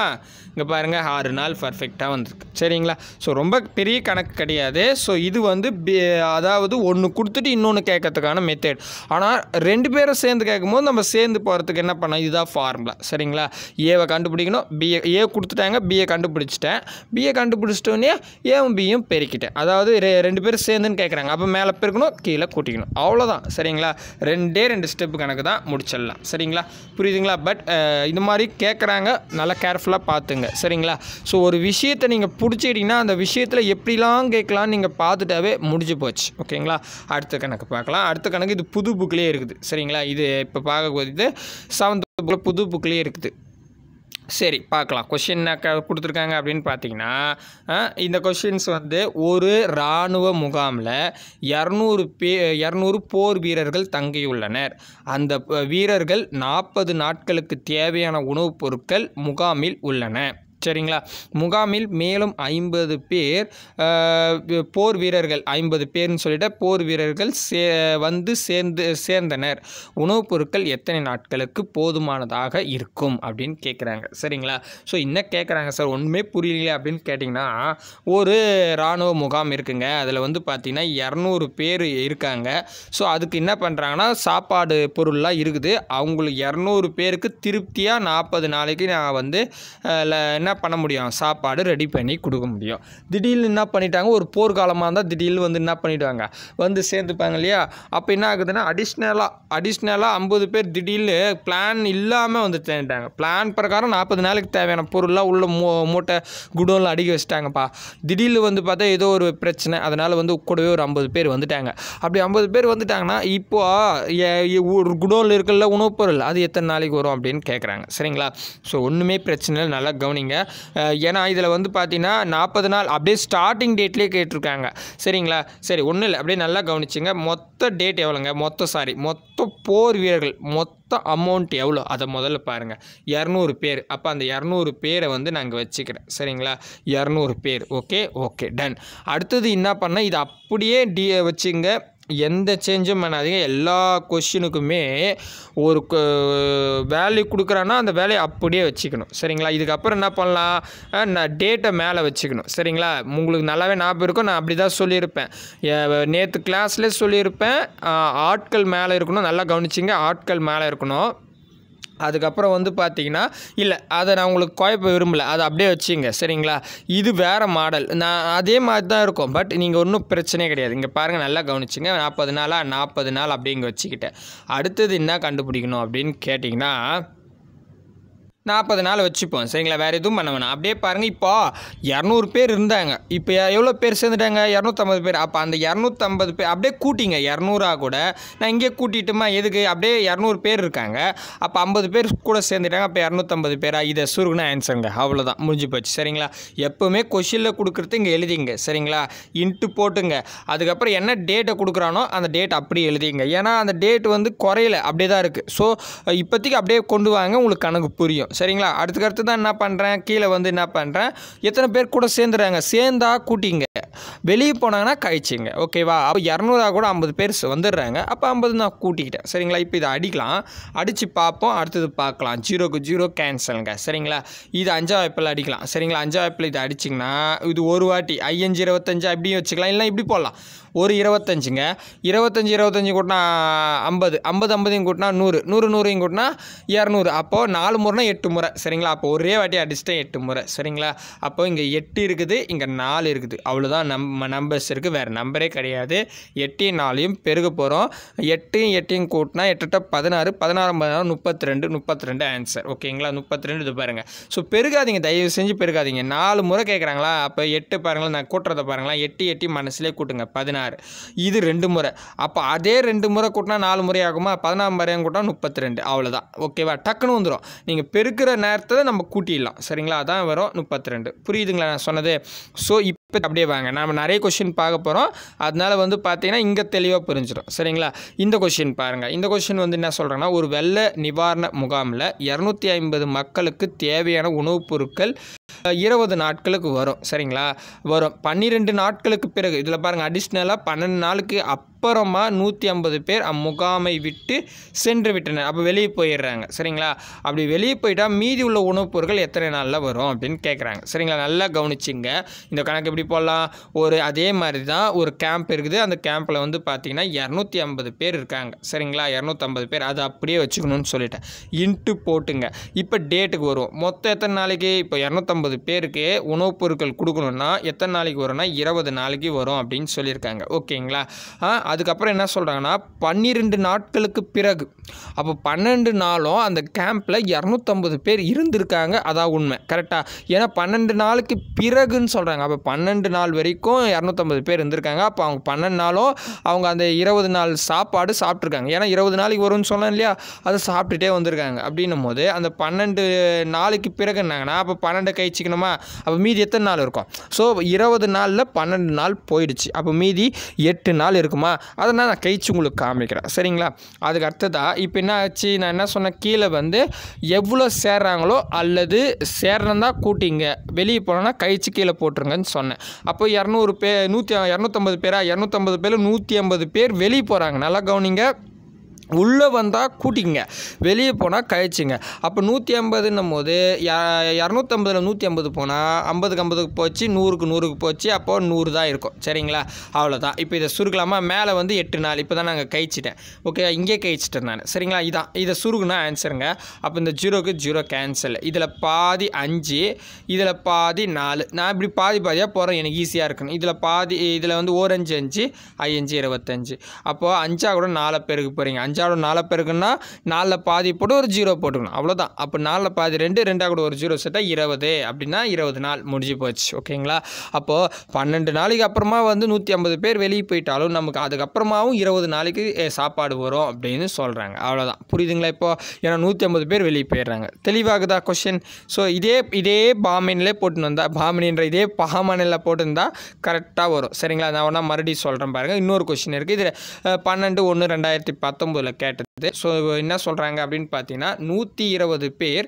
இங்கே பாருங்கள் ஆறு நாள் பர்ஃபெக்டாக வந்திருக்கு சரிங்களா ஸோ ரொம்ப பெரிய கணக்கு கிடையாது ஸோ இது வந்து அதாவது ஒன்று கொடுத்துட்டு இன்னொன்று கேட்கறதுக்கான மெத்தேட் ஆனால் ரெண்டு பேரும் சேர்ந்து கேட்கும்போது நம்ம சேர்ந்து போகிறதுக்கு என்ன பண்ணோம் இதுதான் ஃபார்முலா சரிங்களா ஏவை கண்டுபிடிக்கணும் பிஏ ஏ கொடுத்துட்டாங்க பிஏ கண்டுபிடிச்சிட்டேன் பிஏ கண்டுபிடிச்சிட்டோன்னே ஏவும் பியும் பெருக்கிட்டேன் அதாவது ரெண்டு பேரும் சேர்ந்துன்னு கேட்குறாங்க அப்போ மேலே மேலே பெருக்கணும் கீழே கூட்டிக்கணும் அவ்வளோதான் சரிங்களா ரெண்டே ரெண்டு ஸ்டெப்பு கணக்கு தான் முடிச்சிடலாம் சரிங்களா புரியுதுங்களா பட் இது மாதிரி கேட்குறாங்க நல்லா கேர்ஃபுல்லாக பார்த்துங்க சரிங்களா ஸோ ஒரு விஷயத்தை நீங்கள் பிடிச்சிட்டிங்கன்னா அந்த விஷயத்தில் எப்படிலாம் கேட்கலான்னு நீங்கள் பார்த்துட்டாவே முடிஞ்சு போச்சு ஓகேங்களா அடுத்த கணக்கு பார்க்கலாம் அடுத்த கணக்கு இது புது புக்லேயே இருக்குது சரிங்களா இது இப்போ பார்க்கக்கூடிய செவன்த் புது புக்லேயே இருக்குது சரி பார்க்கலாம் கொஷின் கொடுத்துருக்காங்க அப்படின்னு பார்த்தீங்கன்னா இந்த கொஷின்ஸ் வந்து ஒரு இராணுவ முகாமில் இரநூறு பே இரநூறு போர் வீரர்கள் தங்கியுள்ளனர் அந்த வீரர்கள் நாற்பது நாட்களுக்கு தேவையான உணவுப் பொருட்கள் முகாமில் உள்ளன சரிங்களா முகாமில் மேலும் ஐம்பது பேர் போர் வீரர்கள் ஐம்பது பேர்னு சொல்லிட்டு போர் வீரர்கள் சே வந்து சேர்ந்து சேர்ந்தனர் உணவுப் பொருட்கள் எத்தனை நாட்களுக்கு போதுமானதாக இருக்கும் அப்படின்னு கேட்குறாங்க சரிங்களா ஸோ என்ன கேட்குறாங்க சார் ஒன்றுமே புரியலையே அப்படின்னு கேட்டிங்கன்னா ஒரு இராணுவ முகாம் இருக்குங்க அதில் வந்து பார்த்திங்கன்னா இரநூறு பேர் இருக்காங்க ஸோ அதுக்கு என்ன பண்ணுறாங்கன்னா சாப்பாடு பொருள்லாம் இருக்குது அவங்களுக்கு இரநூறு பேருக்கு திருப்தியாக நாற்பது நாளைக்கு நான் வந்து என்ன என்ன பண்ண முடியும் சாப்பாடு ரெடி பண்ணி கொடுக்க முடியும் திடீர்னு என்ன பண்ணிட்டாங்க ஒரு போர்க்காலமாக இருந்தால் திடீர்னு வந்து என்ன பண்ணிவிடுவாங்க வந்து சேர்ந்துப்பாங்க இல்லையா அப்போ என்ன ஆகுதுன்னா அடிஷ்னலாக அடிஷ்னலாக ஐம்பது பேர் திடீர்னு பிளான் இல்லாமல் வந்து சேர்ந்துட்டாங்க பிளான் பிரகாரம் நாற்பது நாளைக்கு தேவையான பொருளாக உள்ள மூ மூட்டை குடோனில் அடிக்க வச்சுட்டாங்கப்பா திடீர்னு வந்து பார்த்தா ஏதோ ஒரு பிரச்சனை அதனால் வந்து கூடவே ஒரு ஐம்பது பேர் வந்துட்டாங்க அப்படி ஐம்பது பேர் வந்துட்டாங்கன்னா இப்போது ஒரு குடோனில் இருக்கல உணவுப் பொருள் அது எத்தனை நாளைக்கு வரும் அப்படின்னு கேட்குறாங்க சரிங்களா ஸோ ஒன்றுமே பிரச்சனை இல்லை நல்லா கவனிங்க ஏன்னா இதில் வந்து பார்த்தீங்கன்னா நாற்பது நாள் அப்படியே ஸ்டார்டிங் டேட்லேயே கேட்டிருக்காங்க சரிங்களா சரி ஒன்றும் இல்லை அப்படியே நல்லா கவனிச்சிங்க மொத்த டேட் எவ்வளோங்க மொத்த சாரி மொத்த போர் வீரர்கள் மொத்த அமௌண்ட் எவ்வளோ அதை முதல்ல பாருங்கள் இரநூறு பேர் அப்போ அந்த இரநூறு பேரை வந்து நாங்கள் வச்சுக்கிறேன் சரிங்களா இரநூறு பேர் ஓகே ஓகே டன் அடுத்தது என்ன பண்ணால் இது அப்படியே டி வச்சுங்க எந்த சேஞ்சும் பண்ணாதீங்க எல்லா கொஷினுக்குமே ஒரு வேல்யூ கொடுக்குறான்னா அந்த வேலையை அப்படியே வச்சுக்கணும் சரிங்களா இதுக்கப்புறம் என்ன பண்ணலாம் நான் டேட்டை மேலே வச்சுக்கணும் சரிங்களா உங்களுக்கு நல்லாவே ஞாபகம் இருக்கும் நான் அப்படி தான் சொல்லியிருப்பேன் நேற்று கிளாஸ்லேயே சொல்லியிருப்பேன் ஆட்கள் மேலே இருக்கணும் நல்லா கவனிச்சிங்க ஆட்கள் மேலே இருக்கணும் அதுக்கப்புறம் வந்து பார்த்தீங்கன்னா இல்லை அதை நான் உங்களுக்கு குழப்ப விரும்பலை அதை அப்படியே வச்சுங்க சரிங்களா இது வேறு மாடல் நான் அதே மாதிரி தான் இருக்கும் பட் நீங்கள் ஒன்றும் பிரச்சனையே கிடையாது இங்கே பாருங்கள் நல்லா கவனிச்சுங்க நாற்பது நாளாக நாற்பது நாள் அப்படிங்க வச்சுக்கிட்டேன் அடுத்தது என்ன கண்டுபிடிக்கணும் அப்படின்னு கேட்டிங்கன்னா நாற்பது நாள் வச்சுப்போம் சரிங்களா வேறு எதுவும் பண்ண வேணாம் அப்படியே பாருங்கள் இப்போ இரநூறு பேர் இருந்தாங்க இப்போ எவ்வளோ பேர் சேர்ந்துட்டாங்க இரநூத்தம்பது பேர் அப்போ அந்த இரநூத்தம்பது பேர் அப்படியே கூட்டிங்க இரநூறா கூட நான் இங்கே கூட்டிட்டுமா எதுக்கு அப்படியே இரநூறு பேர் இருக்காங்க அப்போ ஐம்பது பேர் கூட சேர்ந்துட்டாங்க அப்போ இரநூத்தம்பது பேராக இதை சுருகுனா ஆன்சருங்க அவ்வளோதான் முடிஞ்சு போச்சு சரிங்களா எப்போவுமே கொஷினில் கொடுக்குறது இங்கே எழுதிங்க சரிங்களா இன்ட்டு போட்டுங்க அதுக்கப்புறம் என்ன டேட்டை கொடுக்குறானோ அந்த டேட் அப்படியே எழுதிங்க ஏன்னா அந்த டேட் வந்து குறையில அப்படியே தான் இருக்குது ஸோ இப்போதைக்கு அப்படியே கொண்டு வாங்க உங்களுக்கு கணக்கு புரியும் சரிங்களா அடுத்துக்கு அடுத்து தான் என்ன பண்ணுறேன் கீழே வந்து என்ன பண்ணுறேன் எத்தனை பேர் கூட சேர்ந்துடுறாங்க சேர்ந்தா கூட்டிங்க வெளியே போனாங்கன்னா கழிச்சிங்க ஓகேவா அப்போ இரநூறா கூட ஐம்பது பேர் வந்துடுறாங்க அப்போ ஐம்பது நான் கூட்டிக்கிட்டேன் சரிங்களா இப்போ இதை அடிக்கலாம் அடித்து பார்ப்போம் அடுத்தது பார்க்கலாம் ஜீரோக்கு ஜீரோ கேன்சலுங்க சரிங்களா இது அஞ்சாவது வாய்ப்பில் அடிக்கலாம் சரிங்களா அஞ்சாவது வாய்ப்பில் இதை அடிச்சிங்கன்னா இது ஒரு வாட்டி ஐயஞ்சு இருபத்தஞ்சா அப்படியும் வச்சுக்கலாம் இல்லைன்னா இப்படி போடலாம் ஒரு இருபத்தஞ்சுங்க இருபத்தஞ்சி இருபத்தஞ்சி கூட்டினா ஐம்பது ஐம்பது ஐம்பதையும் கூட்டினா நூறு நூறு நூறையும் கூட்டினா இரநூறு அப்போது நாலு முறைனா எட்டு முறை சரிங்களா அப்போ ஒரே வாட்டி அடிச்சிட்டேன் எட்டு முறை சரிங்களா அப்போ இங்கே எட்டு இருக்குது இங்கே நாலு இருக்குது அவ்வளோதான் நம்ம நம்பர்ஸ் இருக்குது வேறு நம்பரே கிடையாது எட்டையும் நாலையும் பெருக போகிறோம் எட்டையும் எட்டையும் கூட்டினா எட்டு பதினாறு பதினாறு பதினாறு முப்பத்தி ரெண்டு முப்பத்தி ரெண்டு ஆன்சர் ஓகேங்களா முப்பத்தி ரெண்டு இது பாருங்கள் ஸோ பெருகாதீங்க தயவு செஞ்சு பெருகாதீங்க நாலு முறை கேட்குறாங்களா அப்போ எட்டு பாருங்களா நான் கூட்டுறதை பாருங்களா எட்டு எட்டி மனசுலேயே கூட்டுங்க பதினாறு பதினாறு இது ரெண்டு முறை அப்போ அதே ரெண்டு முறை கூட்டினா நாலு முறை ஆகுமா பதினாறு முறையும் கூட்டினா முப்பத்தி ரெண்டு அவ்வளோதான் ஓகேவா டக்குன்னு வந்துடும் நீங்கள் பெருக்கிற நேரத்தை நம்ம கூட்டிடலாம் சரிங்களா அதான் வரும் முப்பத்தி ரெண்டு புரியுதுங்களா நான் சொன்னது ஸோ இப்போ அப்படியே வாங்க நம்ம நிறைய கொஷின் பார்க்க போகிறோம் அதனால் வந்து பார்த்தீங்கன்னா இங்கே தெளிவாக புரிஞ்சிடும் சரிங்களா இந்த கொஷின் பாருங்கள் இந்த கொஷின் வந்து என்ன சொல்கிறேன்னா ஒரு வெள்ள நிவாரண முகாமில் இரநூத்தி ஐம்பது மக்களுக்கு தேவையான உணவுப் பொருட்கள் இருபது நாட்களுக்கு வரும் சரிங்களா வரும் பன்னிரெண்டு நாட்களுக்கு பிறகு இதில் பாருங்கள் அடிஷ்னலாக கூடுதலாக பன்னெண்டு நாளுக்கு அப்புறமா நூற்றி ஐம்பது பேர் அம்முகாமை விட்டு சென்று விட்டனர் அப்போ வெளியே போயிடுறாங்க சரிங்களா அப்படி வெளியே போயிட்டால் மீதி உள்ள உணவுப் பொருட்கள் எத்தனை நாளில் வரும் அப்படின்னு கேட்குறாங்க சரிங்களா நல்லா கவனிச்சிங்க இந்த கணக்கு எப்படி போடலாம் ஒரு அதே மாதிரி தான் ஒரு கேம்ப் இருக்குது அந்த கேம்பில் வந்து பார்த்திங்கன்னா இரநூத்தி ஐம்பது பேர் இருக்காங்க சரிங்களா இரநூத்தம்பது பேர் அதை அப்படியே வச்சுக்கணும்னு சொல்லிட்டேன் இன்ட்டு போட்டுங்க இப்போ டேட்டுக்கு வரும் மொத்தம் எத்தனை நாளைக்கு இப்போ இரநூத்தம்பது பேருக்கு உணவுப் பொருட்கள் கொடுக்கணுன்னா எத்தனை நாளைக்கு வரும்னா இருபது நாளைக்கு வரும் அப்படின்னு சொல்லியிருக்காங்க சொல்கிறாங்க ஓகேங்களா அதுக்கப்புறம் என்ன சொல்கிறாங்கன்னா பன்னிரெண்டு நாட்களுக்கு பிறகு அப்போ பன்னெண்டு நாளும் அந்த கேம்பில் இரநூத்தம்பது பேர் இருந்திருக்காங்க அதான் உண்மை கரெக்டாக ஏன்னா பன்னெண்டு நாளுக்கு பிறகுன்னு சொல்கிறாங்க அப்போ பன்னெண்டு நாள் வரைக்கும் இரநூத்தம்பது பேர் இருந்திருக்காங்க அப்போ அவங்க பன்னெண்டு நாளும் அவங்க அந்த இருபது நாள் சாப்பாடு சாப்பிட்ருக்காங்க ஏன்னா இருபது நாளைக்கு வரும்னு சொன்னேன் இல்லையா அதை சாப்பிட்டுட்டே வந்திருக்காங்க அப்படின்னும் போது அந்த பன்னெண்டு நாளைக்கு பிறகு என்னாங்கன்னா அப்போ பன்னெண்டு கழிச்சிக்கணுமா அப்போ மீதி எத்தனை நாள் இருக்கும் ஸோ இருபது நாளில் பன்னெண்டு நாள் போயிடுச்சு அப்போ மீதி எட்டு நாள் இருக்குமா அதை நான் கைச்சு உங்களுக்கு காமிக்கிறேன் சரிங்களா அதுக்கு அடுத்ததாக இப்போ என்ன ஆச்சு நான் என்ன சொன்னேன் கீழே வந்து எவ்வளோ சேர்றாங்களோ அல்லது சேர்றந்தா கூட்டிங்க வெளியே போனோன்னா கழிச்சு கீழே போட்டுருங்கன்னு சொன்னேன் அப்போ இரநூறு பேர் நூற்றி இரநூத்தம்பது பேரா இரநூத்தம்பது பேரில் நூற்றி ஐம்பது பேர் வெளியே போகிறாங்க நல்லா கவனிங்க உள்ளே வந்தால் கூட்டிங்க வெளியே போனால் கழிச்சிங்க அப்போ நூற்றி ஐம்பதுன்னும் போது இரநூத்தம்பதில் நூற்றி ஐம்பது போனால் ஐம்பதுக்கு ஐம்பதுக்கு போச்சு நூறுக்கு நூறுக்கு போச்சு அப்போது நூறு தான் இருக்கும் சரிங்களா அவ்வளோதான் இப்போ இதை சுருக்கலாமா மேலே வந்து எட்டு நாள் இப்போ தான் நாங்கள் கழிச்சிட்டேன் ஓகே இங்கே கழிச்சிட்டேன் நான் சரிங்களா இதான் இதை சுருக்குனா ஆன்சருங்க அப்போ இந்த ஜீரோக்கு ஜீரோ கேன்சல் இதில் பாதி அஞ்சு இதில் பாதி நாலு நான் இப்படி பாதி பாதியாக போகிறேன் எனக்கு ஈஸியாக இருக்கணும் இதில் பாதி இதில் வந்து ஓரஞ்சு அஞ்சு ஐஞ்சு இருபத்தஞ்சு அப்போது அஞ்சாக கூட நாலு பேருக்கு போகிறீங்க அஞ்சு அஞ்சாவோட நாலு பேருக்குன்னா நாலில் பாதி போட்டு ஒரு ஜீரோ போட்டுக்கணும் அவ்வளோதான் அப்போ நாலில் பாதி ரெண்டு ரெண்டாக கூட ஒரு ஜீரோ செட்டாக இருபது அப்படின்னா இருபது நாள் முடிஞ்சு போச்சு ஓகேங்களா அப்போது பன்னெண்டு நாளைக்கு அப்புறமா வந்து நூற்றி ஐம்பது பேர் வெளியே போயிட்டாலும் நமக்கு அதுக்கப்புறமாவும் இருபது நாளைக்கு சாப்பாடு வரும் அப்படின்னு சொல்கிறாங்க அவ்வளோதான் புரியுதுங்களா இப்போது ஏன்னா நூற்றி ஐம்பது பேர் வெளியே போயிடுறாங்க தெளிவாகுதா கொஷின் ஸோ இதே இதே பாமனிலே போட்டுன்னு வந்தால் பாமனின்ற இதே பகாமனில் போட்டுருந்தா கரெக்டாக வரும் சரிங்களா நான் ஒன்றா மறுபடியும் சொல்கிறேன் பாருங்கள் இன்னொரு கொஷின் இருக்குது இது பன்னெண்டு ஒன்று ரெண்டாயிரத்தி பத்தொம்பதில் look cat. ஸோ என்ன சொல்கிறாங்க அப்படின்னு பார்த்தீங்கன்னா நூற்றி இருபது பேர்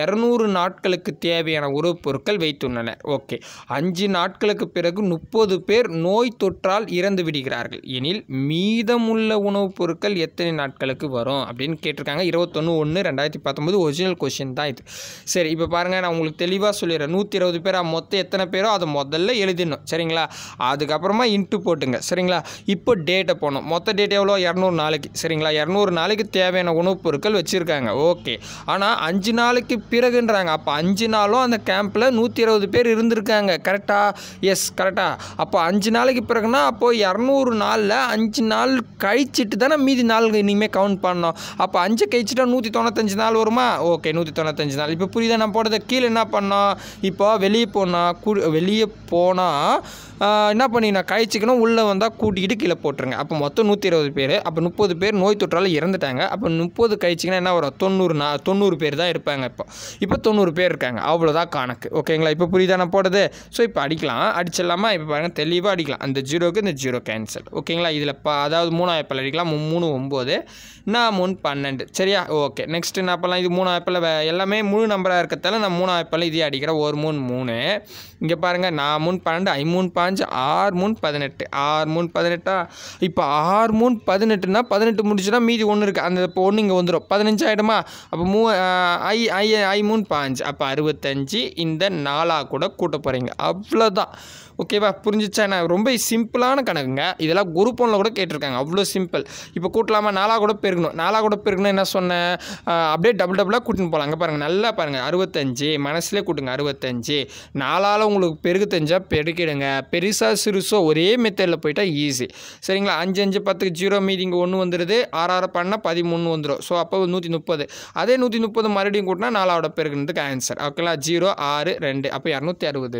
இரநூறு நாட்களுக்கு தேவையான உறவு பொருட்கள் வைத்துள்ளனர் ஓகே அஞ்சு நாட்களுக்கு பிறகு முப்பது பேர் நோய் தொற்றால் இறந்து விடுகிறார்கள் எனில் மீதமுள்ள உணவுப் பொருட்கள் எத்தனை நாட்களுக்கு வரும் அப்படின்னு கேட்டிருக்காங்க இருபத்தொன்று ஒன்று ரெண்டாயிரத்தி பத்தொம்போது ஒரிஜினல் கொஷின் தான் இது சரி இப்போ பாருங்கள் நான் உங்களுக்கு தெளிவாக சொல்லிடுறேன் நூற்றி இருபது பேர் மொத்தம் எத்தனை பேரோ அதை முதல்ல எழுதிடணும் சரிங்களா அதுக்கப்புறமா இன்ட்டு போட்டுங்க சரிங்களா இப்போ டேட்டை போகணும் மொத்த டேட் எவ்வளோ இரநூறு நாளைக்கு சரிங்களா இரநூறு நாள் நாளைக்கு தேவையான உணவுப் பொருட்கள் வச்சுருக்காங்க ஓகே ஆனால் அஞ்சு நாளைக்கு பிறகுன்றாங்க அப்போ அஞ்சு நாளும் அந்த கேம்பில் நூற்றி இருபது பேர் இருந்திருக்காங்க கரெக்டாக எஸ் கரெக்டாக அப்போ அஞ்சு நாளைக்கு பிறகுனா அப்போது இரநூறு நாளில் அஞ்சு நாள் கழிச்சிட்டு தானே மீதி நாள் இனிமேல் கவுண்ட் பண்ணோம் அப்போ அஞ்சு கழிச்சுட்டா நூற்றி தொண்ணூத்தஞ்சு நாள் வருமா ஓகே நூற்றி தொண்ணூத்தஞ்சு நாள் இப்போ புரியுதா நான் போடுறது கீழே என்ன பண்ணோம் இப்போ வெளியே போனால் கு வெளியே போனால் என்ன பண்ணிங்கன்னா கழிச்சிக்கணும் உள்ளே வந்தால் கூட்டிக்கிட்டு கீழே போட்டுருங்க அப்போ மொத்தம் நூற்றி இருபது பேர் அப்போ முப்பது பேர் நோய் தொற்றால் இறந்துட்டாங்க அப்போ முப்பது கழிச்சிங்கன்னா என்ன வரும் தொண்ணூறு நா தொண்ணூறு பேர் தான் இருப்பாங்க இப்போ இப்போ தொண்ணூறு பேர் இருக்காங்க அவ்வளோதான் கணக்கு ஓகேங்களா இப்போ புரியுதா போடுறது ஸோ இப்போ அடிக்கலாம் அடிச்சிடலாமா இப்போ பாருங்கள் தெளிவாக அடிக்கலாம் அந்த ஜீரோக்கு இந்த ஜீரோ கேன்சல் ஓகேங்களா இதில் இப்போ அதாவது மூணு ஆப்பிள் அடிக்கலாம் மூணு ஒம்பது நான் மூணு பன்னெண்டு சரியா ஓகே நெக்ஸ்ட்டு நான் அப்போல்லாம் இது மூணு ஆப்பிள் எல்லாமே முழு நம்பராக இருக்கிறதால நான் மூணு ஆப்பிள் இதே அடிக்கிறேன் ஒரு மூணு மூணு இங்கே பாருங்கள் நான் மூணு பன்னெண்டு மூணு பாஞ்சு அஞ்சு ஆறு மூணு பதினெட்டு ஆறு மூணு பதினெட்டா இப்போ ஆறு மூணு பதினெட்டுனா பதினெட்டு முடிச்சுன்னா மீதி ஒன்று இருக்குது அந்த இப்போ ஒன்று இங்கே வந்துடும் பதினஞ்சு ஆகிடுமா அப்போ மூ ஐ ஐ ஐ மூணு பாஞ்சு அப்போ அறுபத்தஞ்சு இந்த நாலாக கூட கூட்ட போகிறீங்க அவ்வளோதான் ஓகேவா புரிஞ்சிச்சா என்ன ரொம்ப சிம்பிளான கணக்குங்க இதெல்லாம் குரூப் ஒன்றில் கூட கேட்டிருக்காங்க அவ்வளோ சிம்பிள் இப்போ கூட்டலாமா நாலாக கூட பெருகணும் நாலாக கூட பெருகணும் என்ன சொன்னேன் அப்படியே டபுள் டபுளாக கூட்டின்னு போகலாம் அங்கே பாருங்கள் நல்லா பாருங்கள் அறுபத்தஞ்சு மனசுலேயே கூட்டுங்க அறுபத்தஞ்சு நாலால் உங்களுக்கு பெருகு தெரிஞ்சால் பெருக்கிடுங்க பெருசாக சிறுசோ ஒரே மெத்தடில் போயிட்டால் ஈஸி சரிங்களா அஞ்சு அஞ்சு பத்துக்கு ஜீரோ மீதி இங்கே ஒன்று வந்துடுது ஆறு ஆறு பண்ணால் பதிமூணு வந்துடும் ஸோ அப்போ நூற்றி முப்பது அதே நூற்றி முப்பது மறுபடியும் கூட்டினா நாலாவோட பெருக்குன்றதுக்கு ஆன்சர் ஓகேங்களா ஜீரோ ஆறு ரெண்டு அப்போ இரநூத்தி அறுபது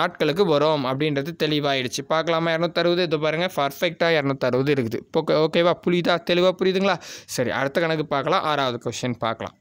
நாட்களுக்கு வரும் வந்துட்டோம் அப்படின்றது தெளிவாயிடுச்சு பார்க்கலாமா இரநூத்தறுபது இது பாருங்கள் பர்ஃபெக்டாக இரநூத்தறுபது இருக்குது ஓகே ஓகேவா புரியுதா தெளிவாக புரியுதுங்களா சரி அடுத்த கணக்கு பார்க்கலாம் ஆறாவது கொஷின் பார்க்கலாம்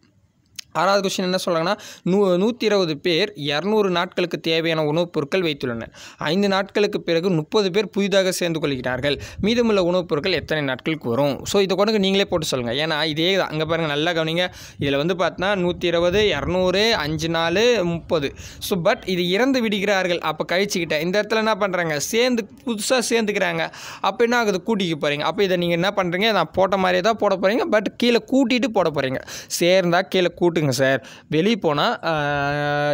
ஆறாவது கொஸ்டின் என்ன சொல்கிறாங்கன்னா நூ நூற்றி இருபது பேர் இரநூறு நாட்களுக்கு தேவையான உணவுப் பொருட்கள் வைத்துள்ளனர் ஐந்து நாட்களுக்கு பிறகு முப்பது பேர் புதிதாக சேர்ந்து கொள்கிறார்கள் மீதமுள்ள உணவுப் பொருட்கள் எத்தனை நாட்களுக்கு வரும் ஸோ இதை கொண்டு நீங்களே போட்டு சொல்லுங்கள் ஏன்னா இதே தான் அங்கே பாருங்கள் நல்லா கவனிங்க இதில் வந்து பார்த்தா நூற்றி இருபது இரநூறு அஞ்சு நாலு முப்பது ஸோ பட் இது இறந்து விடுகிறார்கள் அப்போ கழிச்சுக்கிட்டேன் இந்த இடத்துல என்ன பண்ணுறாங்க சேர்ந்து புதுசாக சேர்ந்துக்கிறாங்க அப்போ என்ன ஆகுது கூட்டிக்கு போகிறீங்க அப்போ இதை நீங்கள் என்ன பண்ணுறீங்க நான் போட்ட மாதிரியே தான் போட போகிறீங்க பட் கீழே கூட்டிகிட்டு போட போகிறீங்க சேர்ந்தால் கீழே கூட்டு இருக்குங்க சார் வெளியே போனால்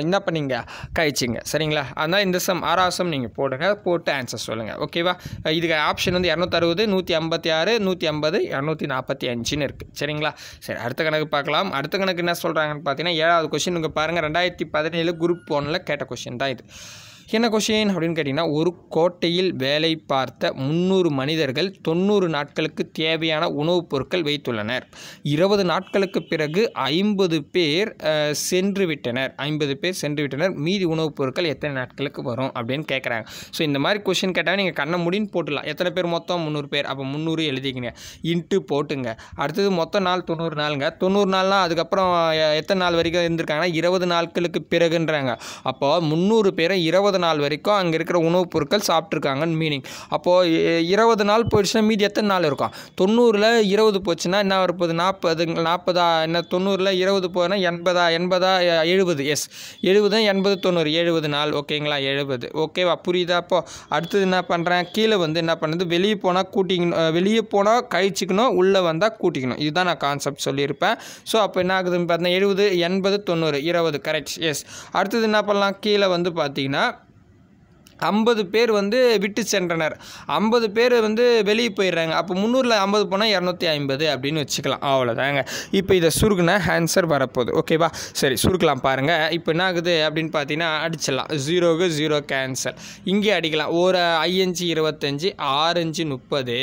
என்ன பண்ணிங்க கழிச்சிங்க சரிங்களா அதனால் இந்த சம் ஆறாசம் நீங்கள் போடுங்க போட்டு ஆன்சர் சொல்லுங்கள் ஓகேவா இதுக்கு ஆப்ஷன் வந்து இரநூத்தறுபது நூற்றி ஐம்பத்தி ஆறு நூற்றி ஐம்பது இரநூத்தி நாற்பத்தி அஞ்சுன்னு இருக்குது சரிங்களா சரி அடுத்த கணக்கு பார்க்கலாம் அடுத்த கணக்கு என்ன சொல்கிறாங்கன்னு பார்த்தீங்கன்னா ஏழாவது கொஷின் உங்கள் பாருங்கள் ரெண்டாயிரத்தி பதினேழு குரூப் ஒன்னில் கேட்ட கொஷின் தான் இது என்ன கொஷின் அப்படின்னு கேட்டிங்கன்னா ஒரு கோட்டையில் வேலை பார்த்த முந்நூறு மனிதர்கள் தொண்ணூறு நாட்களுக்கு தேவையான உணவுப் பொருட்கள் வைத்துள்ளனர் இருபது நாட்களுக்கு பிறகு ஐம்பது பேர் சென்று விட்டனர் ஐம்பது பேர் சென்று விட்டனர் மீதி உணவுப் பொருட்கள் எத்தனை நாட்களுக்கு வரும் அப்படின்னு கேட்குறாங்க ஸோ இந்த மாதிரி கொஷின் கேட்டால் நீங்கள் கண்ணை முடின்னு போட்டுடலாம் எத்தனை பேர் மொத்தம் முந்நூறு பேர் அப்போ முந்நூறு எழுதிக்கிங்க இன்ட்டு போட்டுங்க அடுத்தது மொத்தம் நாள் தொண்ணூறு நாளுங்க தொண்ணூறு நாள்னால் அதுக்கப்புறம் எத்தனை நாள் வரைக்கும் இருந்திருக்காங்கன்னா இருபது நாட்களுக்கு பிறகுன்றாங்க அப்போ முந்நூறு பேரை இருபது இருபது நாள் வரைக்கும் அங்கே இருக்கிற உணவுப் பொருட்கள் சாப்பிட்ருக்காங்கன்னு மீனிங் அப்போது இருபது நாள் போயிடுச்சுன்னா மீதி எத்தனை நாள் இருக்கும் தொண்ணூறில் இருபது போச்சுன்னா என்ன வரப்போது நாற்பது நாற்பதா என்ன தொண்ணூறில் இருபது போனால் எண்பதா எண்பதா எழுபது எஸ் எழுபது எண்பது தொண்ணூறு எழுபது நாள் ஓகேங்களா எழுபது ஓகேவா புரியுதா அப்போது அடுத்தது என்ன பண்ணுறேன் கீழே வந்து என்ன பண்ணுறது வெளியே போனால் கூட்டிக்கணும் வெளியே போனால் கழிச்சிக்கணும் உள்ளே வந்தால் கூட்டிக்கணும் இதுதான் நான் கான்செப்ட் சொல்லியிருப்பேன் ஸோ அப்போ என்ன ஆகுதுன்னு பார்த்தீங்கன்னா எழுபது எண்பது தொண்ணூறு இருபது கரெக்ட் எஸ் அடுத்தது என்ன பண்ணலாம் கீழே வந்து பார்த்தீங்கன்னா ஐம்பது பேர் வந்து விட்டு சென்றனர் ஐம்பது பேர் வந்து வெளியே போயிடுறாங்க அப்போ முந்நூறில் ஐம்பது போனால் இரநூத்தி ஐம்பது அப்படின்னு வச்சுக்கலாம் அவ்வளோதாங்க இப்போ இதை சுருக்குனா ஆன்சர் வரப்போகுது ஓகேவா சரி சுருக்கலாம் பாருங்கள் இப்போ என்ன ஆகுது அப்படின்னு பார்த்தீங்கன்னா அடிச்சிடலாம் ஜீரோவுக்கு ஜீரோ கேன்சல் இங்கே அடிக்கலாம் ஒரு ஐஞ்சு இருபத்தஞ்சி ஆறஞ்சு முப்பது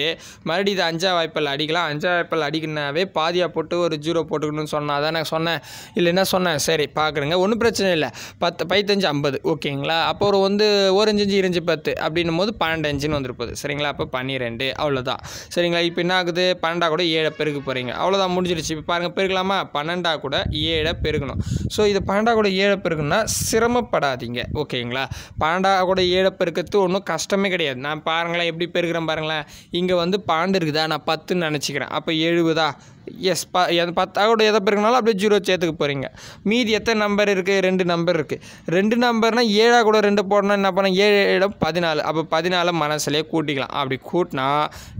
மறுபடியும் இது அஞ்சா வாய்ப்பில் அடிக்கலாம் அஞ்சா வாய்ப்பில் அடிக்கணாவே பாதியாக போட்டு ஒரு ஜீரோ போட்டுக்கணும்னு சொன்னால் தான் நான் சொன்னேன் இல்லைன்னா சொன்னேன் சரி பார்க்குறேங்க ஒன்றும் பிரச்சனை இல்லை பத்து பைத்தஞ்சு ஐம்பது ஓகேங்களா அப்போ ஒரு வந்து ஓரஞ்சு அஞ்சஞ்சு இருந்து பத்து அப்படின்னும் போது பன்னெண்டு அஞ்சுன்னு வந்துருப்போது சரிங்களா அப்போ பன்னிரெண்டு அவ்வளோதான் சரிங்களா இப்போ என்ன ஆகுது பன்னெண்டா கூட ஏழை பெருக்க போகிறீங்க அவ்வளோதான் முடிஞ்சிருச்சு இப்போ பாருங்கள் பெருக்கலாமா பன்னெண்டா கூட ஏழை பெருக்கணும் ஸோ இது பன்னெண்டா கூட ஏழை பெருக்கணும்னா சிரமப்படாதீங்க ஓகேங்களா பன்னெண்டா கூட ஏழை பெருக்கிறது ஒன்றும் கஷ்டமே கிடையாது நான் பாருங்களேன் எப்படி பெருக்கிறேன் பாருங்களேன் இங்கே வந்து பன்னெண்டு இருக்குதா நான் பத்துன்னு நினச்சிக்கிறேன் அப்போ எழுபதா எஸ் பா பத்தாவோட எதை பிறகுனாலும் அப்படியே ஜீரோ சேர்த்துக்க போகிறீங்க மீதி எத்தனை நம்பர் இருக்குது ரெண்டு நம்பர் இருக்குது ரெண்டு நம்பர்னால் ஏழாக கூட ரெண்டு போடணும்னா என்ன பண்ண ஏழு இடம் பதினாலு அப்போ பதினாலு மனசுலேயே கூட்டிக்கலாம் அப்படி கூட்டினா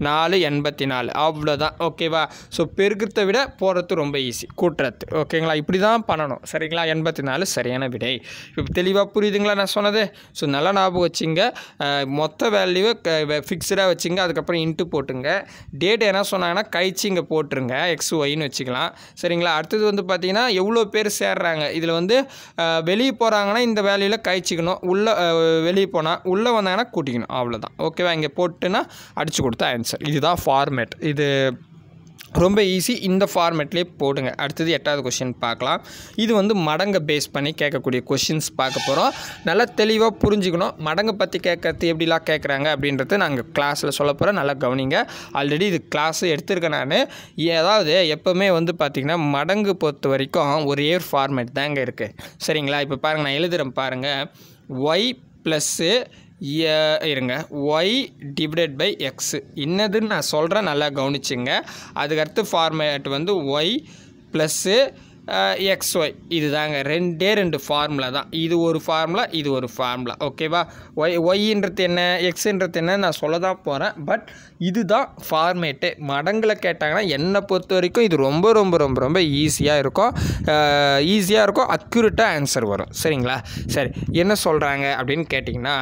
நாலு எண்பத்தி நாலு அவ்வளோதான் ஓகேவா ஸோ பெருக்கிறத விட போகிறது ரொம்ப ஈஸி கூட்டுறது ஓகேங்களா இப்படி தான் பண்ணணும் சரிங்களா எண்பத்தி நாலு சரியான விடை இப்போ தெளிவாக புரியுதுங்களா நான் சொன்னது ஸோ நல்லா ஞாபகம் வச்சுங்க மொத்த வேல்யூவை ஃபிக்ஸ்டாக வச்சுங்க அதுக்கப்புறம் இன்ட்டு போட்டுங்க டேட் என்ன சொன்னாங்கன்னா கழிச்சு இங்கே போட்டுருங்க எக்ஸ் ஒய்ன்னு வச்சுக்கலாம் சரிங்களா அடுத்தது வந்து பார்த்திங்கன்னா எவ்வளோ பேர் சேர்றாங்க இதில் வந்து வெளியே போகிறாங்கன்னா இந்த வேலையில் கழிச்சிக்கணும் உள்ளே வெளியே போனால் உள்ளே வந்தாங்கன்னா கூட்டிக்கணும் அவ்வளோதான் ஓகேவா இங்கே போட்டுன்னா அடித்து கொடுத்தா ஆன்சர் இதுதான் ஃபார்மேட் இது ரொம்ப ஈஸி இந்த ஃபார்மேட்லேயே போடுங்க அடுத்தது எட்டாவது கொஷின் பார்க்கலாம் இது வந்து மடங்கை பேஸ் பண்ணி கேட்கக்கூடிய கொஷின்ஸ் பார்க்க போகிறோம் நல்லா தெளிவாக புரிஞ்சுக்கணும் மடங்கை பற்றி கேட்கறது எப்படிலாம் கேட்குறாங்க அப்படின்றத நாங்கள் கிளாஸில் சொல்ல போகிறோம் நல்லா கவனிங்க ஆல்ரெடி இது கிளாஸ் எடுத்திருக்கேன் நான் ஏதாவது எப்போவுமே வந்து பார்த்திங்கன்னா மடங்கு பொறுத்த வரைக்கும் ஒரே ஒரு ஃபார்மேட் தாங்க இருக்குது சரிங்களா இப்போ பாருங்கள் நான் எழுதுகிறேன் பாருங்கள் ஒய் ப்ளஸ்ஸு இருங்க ஒய் டிவைடட் பை எக்ஸ் இன்னதுன்னு நான் சொல்கிறேன் நல்லா கவனிச்சுங்க அதுக்கடுத்து ஃபார்மேட் வந்து ஒய் ப்ளஸ்ஸு எக்ஸ் ஒய் இது தாங்க ரெண்டே ரெண்டு ஃபார்முலா தான் இது ஒரு ஃபார்முலா இது ஒரு ஃபார்முலா ஓகேவா ஒய் ஒய்ன்றது என்ன எக்ஸுன்றது என்ன நான் சொல்ல தான் போகிறேன் பட் இது தான் ஃபார்மேட்டு மடங்களை கேட்டாங்கன்னா என்னை பொறுத்த வரைக்கும் இது ரொம்ப ரொம்ப ரொம்ப ரொம்ப ஈஸியாக இருக்கும் ஈஸியாக இருக்கும் அக்யூரேட்டாக ஆன்சர் வரும் சரிங்களா சரி என்ன சொல்கிறாங்க அப்படின்னு கேட்டிங்கன்னா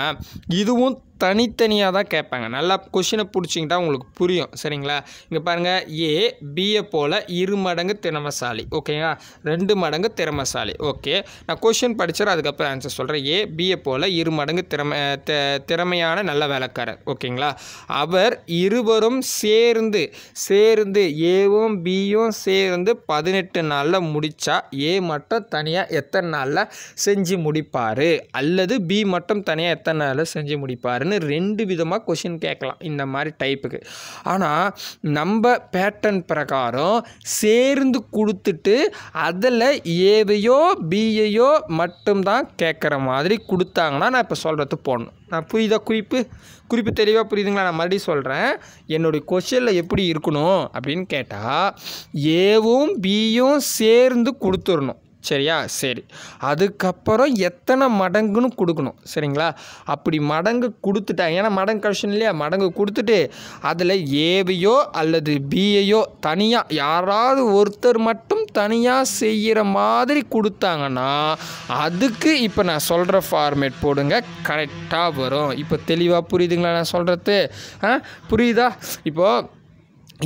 இதுவும் தனித்தனியாக தான் கேட்பாங்க நல்லா கொஷினை பிடிச்சிங்கிட்டா உங்களுக்கு புரியும் சரிங்களா இங்கே பாருங்கள் ஏ பிஏ போல் இரு மடங்கு திறமசாலி ஓகேங்களா ரெண்டு மடங்கு திறமசாலி ஓகே நான் கொஷின் படித்தேன் அதுக்கப்புறம் ஆன்சர் சொல்கிறேன் ஏ பிஏ போல் இரு மடங்கு திறமை திறமையான நல்ல வேலைக்காரர் ஓகேங்களா அவர் இருவரும் சேர்ந்து சேர்ந்து ஏவும் பியும் சேர்ந்து பதினெட்டு நாளில் முடித்தா ஏ மட்டும் தனியாக எத்தனை நாளில் செஞ்சு முடிப்பார் அல்லது பி மட்டும் தனியாக எத்தனை நாளில் செஞ்சு முடிப்பார் என்னன்னு ரெண்டு விதமாக கொஷின் கேட்கலாம் இந்த மாதிரி டைப்புக்கு ஆனால் நம்ம பேட்டர்ன் பிரகாரம் சேர்ந்து கொடுத்துட்டு அதில் ஏவையோ பிஏயோ மட்டும்தான் கேட்குற மாதிரி கொடுத்தாங்கன்னா நான் இப்போ சொல்கிறது போடணும் நான் புரியுதா குறிப்பு குறிப்பு தெளிவாக புரியுதுங்களா நான் மறுபடியும் சொல்கிறேன் என்னுடைய கொஷனில் எப்படி இருக்கணும் அப்படின்னு கேட்டால் ஏவும் பியும் சேர்ந்து கொடுத்துடணும் சரியா சரி அதுக்கப்புறம் எத்தனை மடங்குன்னு கொடுக்கணும் சரிங்களா அப்படி மடங்கு கொடுத்துட்டாங்க ஏன்னா மடங்கு கஷ்டம் இல்லையா மடங்கு கொடுத்துட்டு அதில் ஏவையோ அல்லது பிஏயோ தனியாக யாராவது ஒருத்தர் மட்டும் தனியாக செய்கிற மாதிரி கொடுத்தாங்கன்னா அதுக்கு இப்போ நான் சொல்கிற ஃபார்மேட் போடுங்க கரெக்டாக வரும் இப்போ தெளிவாக புரியுதுங்களா நான் சொல்கிறது புரியுதா இப்போது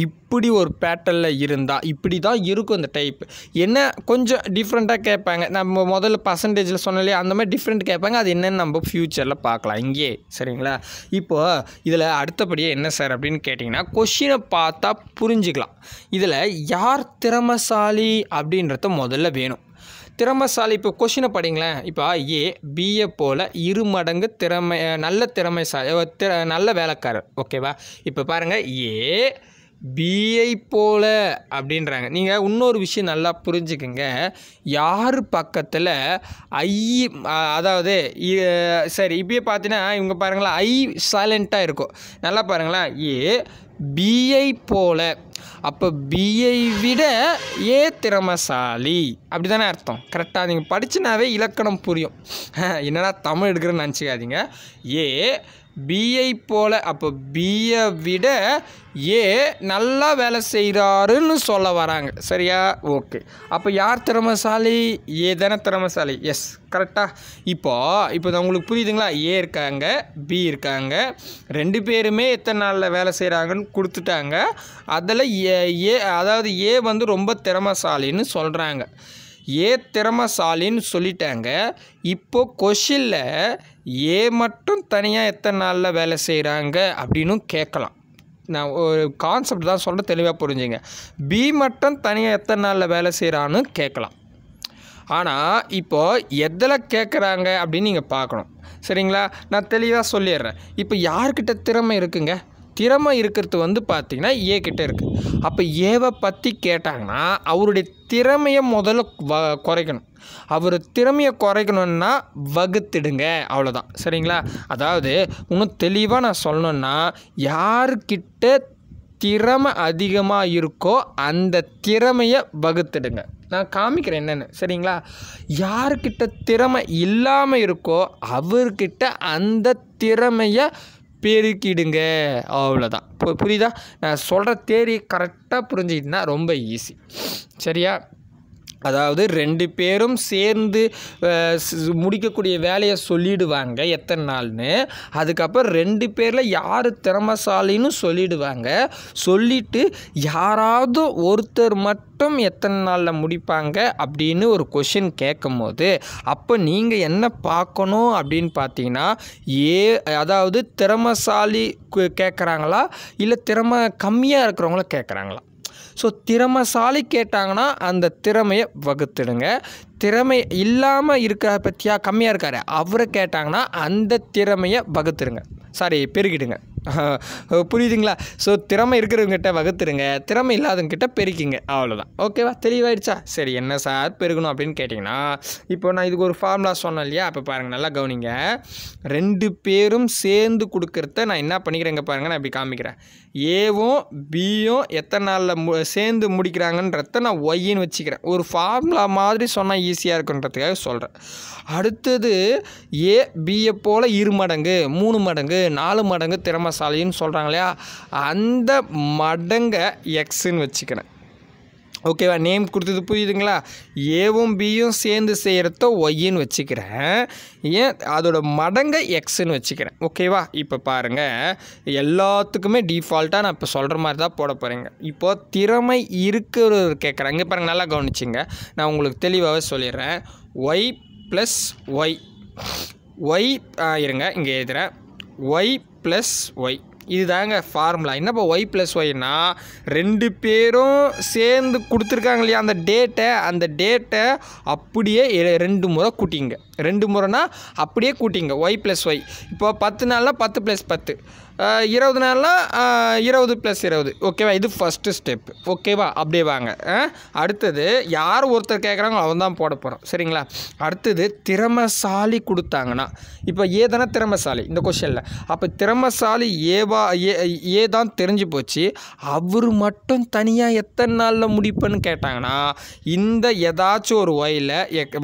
இப்படி ஒரு பேட்டர்னில் இருந்தால் இப்படி தான் இருக்கும் இந்த டைப் என்ன கொஞ்சம் டிஃப்ரெண்ட்டாக கேட்பாங்க நம்ம முதல்ல பர்சன்டேஜில் சொன்னாலே அந்த மாதிரி டிஃப்ரெண்ட் கேட்பாங்க அது என்னென்னு நம்ம ஃப்யூச்சரில் பார்க்கலாம் இங்கே சரிங்களா இப்போது இதில் அடுத்தபடியாக என்ன சார் அப்படின்னு கேட்டிங்கன்னா கொஷினை பார்த்தா புரிஞ்சுக்கலாம் இதில் யார் திறமசாலி அப்படின்றத முதல்ல வேணும் திறமைசாலி இப்போ கொஷினை படிங்களேன் இப்போ ஏ பிஏ போல் இரு மடங்கு திறமை நல்ல திறமைசாலி திற நல்ல வேலைக்காரர் ஓகேவா இப்போ பாருங்கள் ஏ பிஐ போல அப்படின்றாங்க நீங்கள் இன்னொரு விஷயம் நல்லா புரிஞ்சுக்குங்க யார் பக்கத்தில் ஐ அதாவது சரி இப்பயே பார்த்தீங்கன்னா இவங்க பாருங்களேன் ஐ சைலண்ட்டாக இருக்கும் நல்லா பாருங்களேன் ஏ பிஐ போல அப்போ பிஐ விட ஏ திறமசாலி அப்படி தானே அர்த்தம் கரெக்டாக நீங்கள் படிச்சுனாவே இலக்கணம் புரியும் என்னடா தமிழ் எடுக்கிறேன்னு நினச்சிக்காதீங்க ஏ பிஐ போல் அப்போ பிஐ விட ஏ நல்லா வேலை செய்கிறாருன்னு சொல்ல வராங்க சரியா ஓகே அப்போ யார் திறமசாலி ஏ தானே திறமைசாலி எஸ் கரெக்டாக இப்போ இப்போ உங்களுக்கு புரியுதுங்களா ஏ இருக்காங்க பி இருக்காங்க ரெண்டு பேருமே எத்தனை நாளில் வேலை செய்கிறாங்கன்னு கொடுத்துட்டாங்க அதில் ஏ அதாவது ஏ வந்து ரொம்ப திறமசாலின்னு சொல்கிறாங்க ஏ திறமசாலின்னு சொல்லிட்டாங்க இப்போது கொஷினில் ஏ மட்டும் தனியாக எத்தனை நாளில் வேலை செய்கிறாங்க அப்படின்னு கேட்கலாம் நான் ஒரு கான்செப்ட் தான் சொல்கிறேன் தெளிவாக புரிஞ்சுங்க பி மட்டும் தனியாக எத்தனை நாளில் வேலை செய்கிறான்னு கேட்கலாம் ஆனால் இப்போது எதில் கேட்குறாங்க அப்படின்னு நீங்கள் பார்க்கணும் சரிங்களா நான் தெளிவாக சொல்லிடுறேன் இப்போ யார்கிட்ட திறமை இருக்குங்க திறமை இருக்கிறது வந்து பார்த்திங்கன்னா ஏ கிட்டே இருக்குது அப்போ ஏவை பற்றி கேட்டாங்கன்னா அவருடைய திறமையை முதல்ல வ குறைக்கணும் அவர் திறமையை குறைக்கணுன்னா வகுத்திடுங்க அவ்வளோதான் சரிங்களா அதாவது இன்னும் தெளிவாக நான் சொல்லணுன்னா யாருக்கிட்ட திறமை அதிகமாக இருக்கோ அந்த திறமையை வகுத்துடுங்க நான் காமிக்கிறேன் என்னென்னு சரிங்களா யாருக்கிட்ட திறமை இல்லாமல் இருக்கோ அவர்கிட்ட அந்த திறமையை பெருக்கிடுங்க அவ்வளோதான் இப்போ புரியுதா நான் சொல்கிற தேரி கரெக்டாக புரிஞ்சுக்கிட்டினா ரொம்ப ஈஸி சரியா அதாவது ரெண்டு பேரும் சேர்ந்து முடிக்கக்கூடிய வேலையை சொல்லிடுவாங்க எத்தனை நாள்னு அதுக்கப்புறம் ரெண்டு பேரில் யார் திறமசாலின்னு சொல்லிடுவாங்க சொல்லிவிட்டு யாராவது ஒருத்தர் மட்டும் மட்டும் எத்தனை நாளில் முடிப்பாங்க அப்படின்னு ஒரு கொஷின் கேட்கும் போது அப்போ நீங்கள் என்ன பார்க்கணும் அப்படின்னு பார்த்தீங்கன்னா ஏ அதாவது திறமசாலி கேட்குறாங்களா இல்லை திறமை கம்மியாக இருக்கிறவங்கள கேட்குறாங்களா ஸோ திறமைசாலி கேட்டாங்கன்னா அந்த திறமையை வகுத்துடுங்க திறமை இல்லாமல் இருக்கிற பற்றியா கம்மியாக இருக்கார் அவரை கேட்டாங்கன்னா அந்த திறமையை வகுத்துடுங்க சாரி பெருகிடுங்க புரியுதுங்களா ஸோ திறமை இருக்கிறவங்ககிட்ட வகுத்துருங்க திறமை இல்லாதவங்கிட்ட பெருக்கிங்க அவ்வளோதான் ஓகேவா தெளிவாயிடுச்சா சரி என்ன சார் பெருகணும் அப்படின்னு கேட்டிங்கன்னா இப்போ நான் இதுக்கு ஒரு ஃபார்முலா சொன்னேன் இல்லையா அப்போ பாருங்கள் நல்லா கவனிங்க ரெண்டு பேரும் சேர்ந்து கொடுக்குறத நான் என்ன பண்ணிக்கிறேங்க பாருங்கள் நான் இப்படி காமிக்கிறேன் ஏவும் பியும் எத்தனை நாளில் மு சேர்ந்து முடிக்கிறாங்கன்றத நான் ஒய்ன்னு வச்சுக்கிறேன் ஒரு ஃபார்முலா மாதிரி சொன்னால் ஈஸியாக இருக்குன்றதுக்காக சொல்கிறேன் அடுத்தது ஏ பியை போல் இரு மடங்கு மூணு மடங்கு நாலு மடங்கு திறமை சாலின்னு சொல்கிறாங்க இல்லையா அந்த மடங்கை எக்ஸுன்னு வச்சுக்கிறேன் ஓகேவா நேம் கொடுத்தது புரியுதுங்களா ஏவும் பியும் சேர்ந்து செய்கிறத ஒய்ன்னு வச்சுக்கிறேன் ஏன் அதோட மடங்கை எக்ஸுன்னு வச்சுக்கிறேன் ஓகேவா இப்போ பாருங்கள் எல்லாத்துக்குமே டிஃபால்ட்டாக நான் இப்போ சொல்கிற மாதிரி தான் போட போகிறேங்க இப்போது திறமை இருக்கிறவர் கேட்குறாங்க இங்கே பாருங்கள் நல்லா கவனிச்சிங்க நான் உங்களுக்கு தெளிவாகவே சொல்லிடுறேன் ஒய் ப்ளஸ் ஒய் ஒய் இருங்க இங்கே எழுதுகிறேன் ஒய் ப்ளஸ் ஒய் இது தாங்க ஃபார்முலா என்னப்பா ஒய் ப்ளஸ் ஒய்னா ரெண்டு பேரும் சேர்ந்து கொடுத்துருக்காங்க இல்லையா அந்த டேட்டை அந்த டேட்டை அப்படியே ரெண்டு முறை கூட்டிங்க ரெண்டு முறைனா அப்படியே கூட்டிங்க ஒய் ப்ளஸ் ஒய் இப்போ பத்து நாளில் பத்து ப்ளஸ் பத்து இருபது நாளில் இருபது ப்ளஸ் இருபது ஓகேவா இது ஃபஸ்ட்டு ஸ்டெப் ஓகேவா அப்படியே வாங்க அடுத்தது யார் ஒருத்தர் கேட்குறாங்களோ அவன் தான் போட போகிறோம் சரிங்களா அடுத்தது திறமசாலி கொடுத்தாங்கன்னா இப்போ ஏ தானே திறமசாலி இந்த கொஷனில் அப்போ திறமசாலி ஏவா ஏ ஏ தான் தெரிஞ்சு போச்சு அவர் மட்டும் தனியாக எத்தனை நாளில் முடிப்பேன்னு கேட்டாங்கன்னா இந்த ஏதாச்சும் ஒரு ஒயில்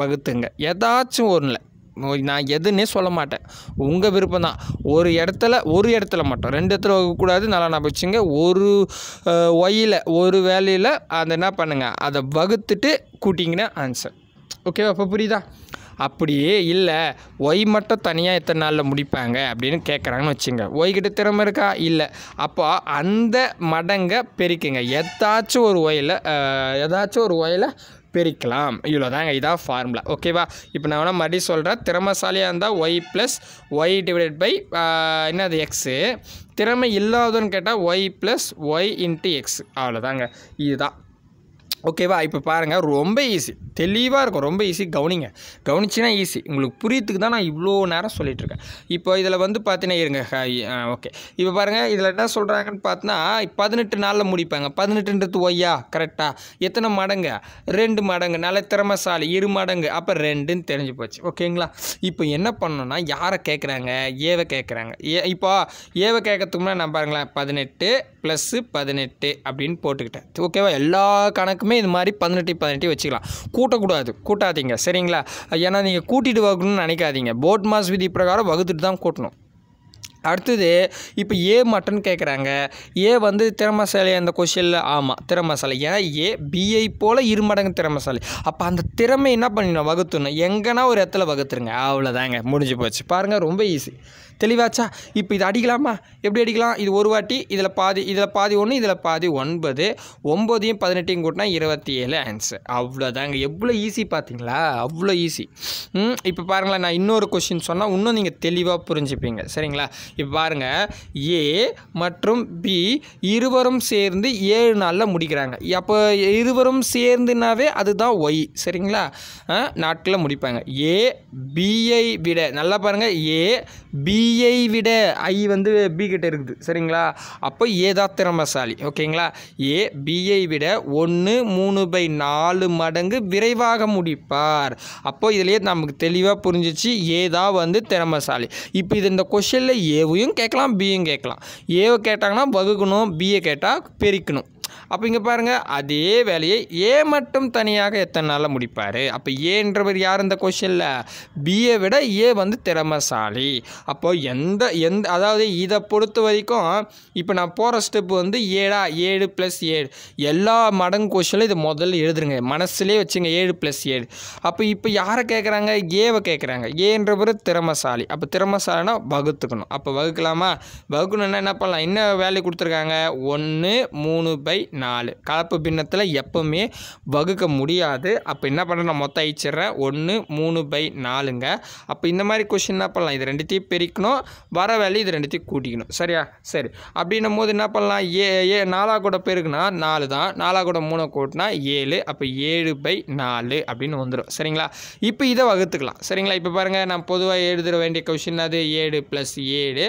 வகுத்துங்க ஏதாச்சும் ஒன்றில் நான் எதுன்னே சொல்ல மாட்டேன் உங்கள் விருப்பம் தான் ஒரு இடத்துல ஒரு இடத்துல மட்டும் ரெண்டு இடத்துல வகுக்கக்கூடாது நல்லா நான் வச்சுங்க ஒரு ஒயில் ஒரு வேலையில் அதை என்ன பண்ணுங்கள் அதை வகுத்துட்டு கூட்டிங்கன்னா ஆன்சர் ஓகேவா அப்போ புரியுதா அப்படியே இல்லை ஒய் மட்டும் தனியாக எத்தனை நாளில் முடிப்பாங்க அப்படின்னு கேட்குறாங்கன்னு வச்சுங்க ஒய்கிட்ட திறமை இருக்கா இல்லை அப்போ அந்த மடங்கை பெருக்குங்க எதாச்சும் ஒரு ஒயில் எதாச்சும் ஒரு ஒயில் பிரிக்கலாம் இவ்வளோதாங்க இதான் ஃபார்முலா ஓகேவா இப்போ நான் வேணால் மறுபடியும் சொல்கிறேன் திறமசாலியாக இருந்தால் Y plus Y divided by என்னது எக்ஸு திறமை இல்லாததுன்னு கேட்டால் Y plus Y into X அவ்வளோதாங்க இதுதான் ஓகேவா இப்போ பாருங்கள் ரொம்ப ஈஸி தெளிவாக இருக்கும் ரொம்ப ஈஸி கவனிங்க கவனிச்சுன்னா ஈஸி உங்களுக்கு புரியத்துக்கு தான் நான் இவ்வளோ நேரம் சொல்லிகிட்ருக்கேன் இப்போ இதில் வந்து பார்த்தீங்கன்னா இருங்க ஓகே இப்போ பாருங்கள் இதில் என்ன சொல்கிறாங்கன்னு பார்த்தோன்னா பதினெட்டு நாளில் முடிப்பாங்க பதினெட்டுன்றது ஒய்யா கரெக்டாக எத்தனை மடங்கு ரெண்டு மடங்கு நல்ல திறமசாலி இரு மடங்கு அப்போ ரெண்டுன்னு தெரிஞ்சு போச்சு ஓகேங்களா இப்போ என்ன பண்ணணும்னா யாரை கேட்குறாங்க ஏவை கேட்குறாங்க ஏ இப்போ ஏவை கேட்கறதுக்குன்னா நான் பாருங்களேன் பதினெட்டு ப்ளஸ்ஸு பதினெட்டு அப்படின்னு போட்டுக்கிட்டேன் ஓகேவா எல்லா கணக்குமே எல்லாருக்குமே இது மாதிரி பதினெட்டு பதினெட்டு வச்சுக்கலாம் கூட்டக்கூடாது கூட்டாதீங்க சரிங்களா ஏன்னா நீங்கள் கூட்டிகிட்டு வகுக்கணும்னு நினைக்காதீங்க போட் மாஸ் விதி பிரகாரம் வகுத்துட்டு தான் கூட்டணும் அடுத்தது இப்போ ஏ மட்டன் கேட்குறாங்க ஏ வந்து திறமசாலை அந்த கொஷனில் ஆமாம் திறமசாலை ஏன்னா ஏ பிஐ போல் இரு மடங்கு திறமசாலி அப்போ அந்த திறமை என்ன பண்ணிடணும் வகுத்துணும் எங்கன்னா ஒரு இடத்துல வகுத்துருங்க அவ்வளோதாங்க முடிஞ்சு போச்சு பாருங்கள் ரொம்ப ஈஸி தெளிவாச்சா இப்போ இதை அடிக்கலாமா எப்படி அடிக்கலாம் இது ஒரு வாட்டி இதில் பாதி இதில் பாதி ஒன்று இதில் பாதி ஒன்பது ஒம்பதையும் பதினெட்டையும் கூட்டினா இருபத்தி ஏழு ஆன்சர் அவ்வளோதாங்க எவ்வளோ ஈஸி பார்த்தீங்களா அவ்வளோ ஈஸி இப்போ பாருங்களேன் நான் இன்னொரு கொஷின் சொன்னால் இன்னும் நீங்கள் தெளிவாக புரிஞ்சுப்பீங்க சரிங்களா இப்போ பாருங்கள் ஏ மற்றும் பி இருவரும் சேர்ந்து ஏழு நாளில் முடிக்கிறாங்க அப்போ இருவரும் சேர்ந்துனாவே அதுதான் ஒய் சரிங்களா நாட்களில் முடிப்பாங்க ஏ பிஐ விட நல்லா பாருங்கள் ஏ பி பியை விட ஐ வந்து பி கிட்ட இருக்குது சரிங்களா அப்போ ஏதா திறமசாலி ஓகேங்களா ஏ பியை விட ஒன்று மூணு பை நாலு மடங்கு விரைவாக முடிப்பார் அப்போ இதிலேயே நமக்கு தெளிவாக புரிஞ்சிச்சு ஏதா வந்து திறமசாலி இப்போ இது இந்த கொஷனில் ஏவையும் கேட்கலாம் பியும் கேட்கலாம் ஏவை கேட்டாங்கன்னா வகுக்கணும் பியை கேட்டால் பெருக்கணும் அப்போ இங்கே பாருங்கள் அதே வேலையை ஏ மட்டும் தனியாக எத்தனை நாளில் முடிப்பார் அப்போ ஏன்றவர் யார் இந்த கொஷனில் பிஏ விட ஏ வந்து திறமசாலி அப்போ எந்த எந்த அதாவது இதை பொறுத்த வரைக்கும் இப்போ நான் போகிற ஸ்டெப் வந்து ஏழா ஏழு ப்ளஸ் ஏழு எல்லா மடங்கு கொஷனில் இதை முதல்ல எழுதுருங்க மனசுலே வச்சுங்க ஏழு ப்ளஸ் ஏழு அப்போ இப்போ யாரை கேட்குறாங்க ஏவை கேட்குறாங்க ஏன்றவர் திறமசாலி அப்போ திறமசாலினா வகுத்துக்கணும் அப்போ வகுக்கலாமா வகுக்கணும்னா என்ன பண்ணலாம் என்ன வேலை கொடுத்துருக்காங்க ஒன்று மூணு பை நாலு கலப்பு பின்னத்தில் எப்போவுமே வகுக்க முடியாது அப்போ என்ன பண்ணுறேன் நான் மொத்தம் அழிச்சிட்றேன் ஒன்று மூணு பை நாலுங்க அப்போ இந்த மாதிரி கொஷின் என்ன பண்ணலாம் இது ரெண்டுத்தையும் பிரிக்கணும் வர வேலையை இது ரெண்டுத்தையும் கூட்டிக்கணும் சரியா சரி அப்படின்னும் போது என்ன பண்ணலாம் ஏ ஏ நாலா கூட பெருக்குன்னா நாலு தான் நாலா கூட மூணு கூட்டினா ஏழு அப்போ ஏழு பை நாலு அப்படின்னு வந்துடும் சரிங்களா இப்போ இதை வகுத்துக்கலாம் சரிங்களா இப்போ பாருங்கள் நான் பொதுவாக எழுதுகிற வேண்டிய கொஷின் அது ஏழு ப்ளஸ் ஏழு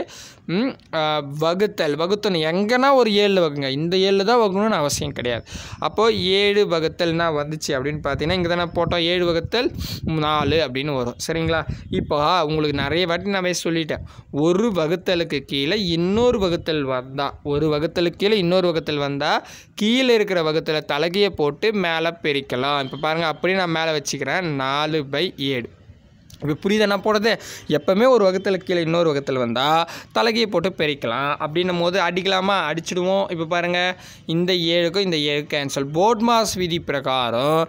வகுத்தல் வகுத்தணும் எங்கன்னா ஒரு ஏழில் வகுங்க இந்த ஏழில் தான் வகுணும்னு அவசியம் கிடையாது அப்போது ஏழு வகுத்தல்னா வந்துச்சு அப்படின்னு பார்த்தீங்கன்னா இங்கே தானே போட்டோம் ஏழு வகுத்தல் நாலு அப்படின்னு வரும் சரிங்களா இப்போ உங்களுக்கு நிறைய வாட்டி நான் சொல்லிட்டேன் ஒரு வகுத்தலுக்கு கீழே இன்னொரு வகுத்தல் வந்தால் ஒரு வகுத்தலுக்கு கீழே இன்னொரு வகுத்தல் வந்தால் கீழே இருக்கிற வகுத்தலை தலகையை போட்டு மேலே பிரிக்கலாம் இப்போ பாருங்கள் அப்படியே நான் மேலே வச்சுக்கிறேன் நாலு பை ஏழு இப்போ புரியுது என்ன போடுறது எப்போவுமே ஒரு வகத்தில் கீழே இன்னொரு வகத்தில் வந்தால் தலைகையை போட்டு பிரிக்கலாம் அப்படின்னும் போது அடிக்கலாமா அடிச்சிடுவோம் இப்போ பாருங்கள் இந்த ஏழுக்கும் இந்த ஏழு கேன்சல் போட் மாஸ் விதி பிரகாரம்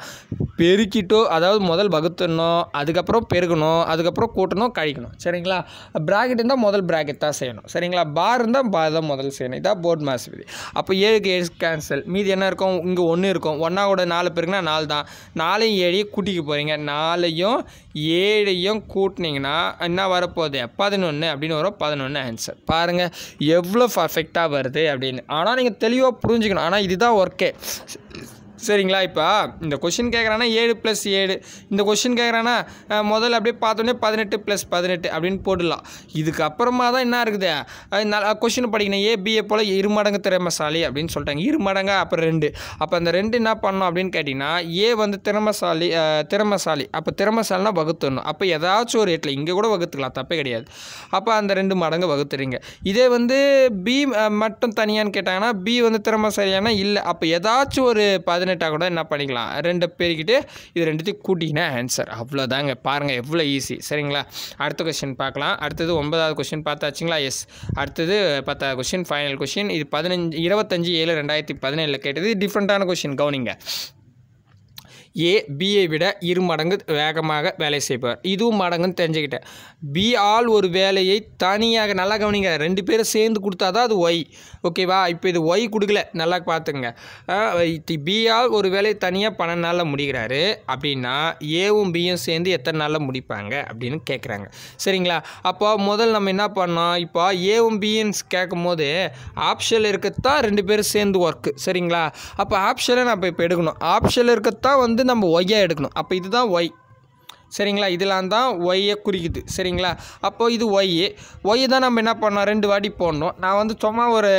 பெருக்கிட்டோ அதாவது முதல் வகுத்தணும் அதுக்கப்புறம் பெருகணும் அதுக்கப்புறம் கூட்டணும் கழிக்கணும் சரிங்களா ப்ராக்கெட் இருந்தால் முதல் ப்ராக்கெட் தான் செய்யணும் சரிங்களா பார் இருந்தால் பார் தான் முதல் செய்யணும் இதான் மாஸ் விதி அப்போ ஏழுக்கு ஏழு கேன்சல் மீதி என்ன இருக்கும் இங்கே ஒன்று இருக்கும் ஒன்றா கூட நாலு பேருக்குன்னா நாலு தான் நாலையும் ஏழையும் கூட்டிக்கு போகிறீங்க நாலையும் ஏழையும் கூட்டினீங்கன்னா என்ன வரப்போகுது பதினொன்று அப்படின்னு வரும் பதினொன்று ஆன்சர் பாருங்கள் எவ்வளோ பர்ஃபெக்டாக வருது அப்படின்னு ஆனால் நீங்கள் தெளிவாக புரிஞ்சுக்கணும் ஆனால் இதுதான் ஒர்க்கே சரிங்களா இப்போ இந்த கொஷின் கேட்குறானா ஏழு ப்ளஸ் ஏழு இந்த கொஷின் கேட்குறானா முதல்ல அப்படியே பார்த்தோன்னே பதினெட்டு ப்ளஸ் பதினெட்டு அப்படின்னு போடலாம் இதுக்கப்புறமா தான் என்ன இருக்குது கொஷின் படிக்கணும் ஏபிஏ போல் இருமடங்கு திறமசாலி அப்படின்னு சொல்லிட்டாங்க இருமடங்கா அப்புறம் ரெண்டு அப்போ அந்த ரெண்டு என்ன பண்ணணும் அப்படின்னு கேட்டிங்கன்னா ஏ வந்து திறமசாலி திறமசாலி அப்போ திறமசாலினா வகுத்துடணும் அப்போ ஏதாச்சும் ஒரு ரேட்டில் இங்கே கூட வகுத்துக்கலாம் தப்பே கிடையாது அப்போ அந்த ரெண்டு மடங்கு வகுத்துறீங்க இதே வந்து பி மட்டும் தனியான்னு கேட்டாங்கன்னா பி வந்து திறமசாலியானா இல்லை அப்போ ஏதாச்சும் ஒரு பதினெட்டு இன்ஃபினிட்டாக கூட என்ன பண்ணிக்கலாம் ரெண்டு பேருக்கிட்டு இது ரெண்டுத்தையும் கூட்டிங்கன்னா ஆன்சர் அவ்வளோதாங்க பாருங்கள் எவ்வளோ ஈஸி சரிங்களா அடுத்த கொஷின் பார்க்கலாம் அடுத்தது ஒன்பதாவது கொஷின் பார்த்தாச்சுங்களா எஸ் அடுத்தது பத்தாவது கொஷின் ஃபைனல் கொஷின் இது பதினஞ்சு இருபத்தஞ்சி ஏழு ரெண்டாயிரத்தி பதினேழில் கேட்டது டிஃப்ரெண்ட்டான கொஷின் கவுனிங்க ஏ பியை விட இரு மடங்கு வேகமாக வேலை செய்வார் இதுவும் மடங்குன்னு தெரிஞ்சுக்கிட்டேன் பி ஆல் ஒரு வேலையை தனியாக நல்லா கவனிங்க ரெண்டு பேரும் சேர்ந்து கொடுத்தா தான் அது ஒய் ஓகேவா இப்போ இது ஒய் கொடுக்கல நல்லா பார்த்துங்க பி ஆல் ஒரு வேலையை தனியாக பன்னெண்டு நாளில் முடிகிறாரு அப்படின்னா ஏவும் பியும் சேர்ந்து எத்தனை நாளில் முடிப்பாங்க அப்படின்னு கேட்குறாங்க சரிங்களா அப்போ முதல் நம்ம என்ன பண்ணோம் இப்போ ஏவும் பியன்ஸ் கேட்கும் போது ஆப்ஷனில் இருக்கத்தான் ரெண்டு பேரும் சேர்ந்து ஒர்க்கு சரிங்களா அப்போ ஆப்ஷனை நம்ம இப்போ எடுக்கணும் ஆப்ஷனில் இருக்கத்தான் வந்து வந்து நம்ம ஒய்யா எடுக்கணும் அப்போ இதுதான் ஒய் சரிங்களா இதெல்லாம் தான் ஒய்யை குறிக்குது சரிங்களா அப்போது இது ஒய் ஒய் தான் நம்ம என்ன பண்ணோம் ரெண்டு வாட்டி போடணும் நான் வந்து சும்மா ஒரு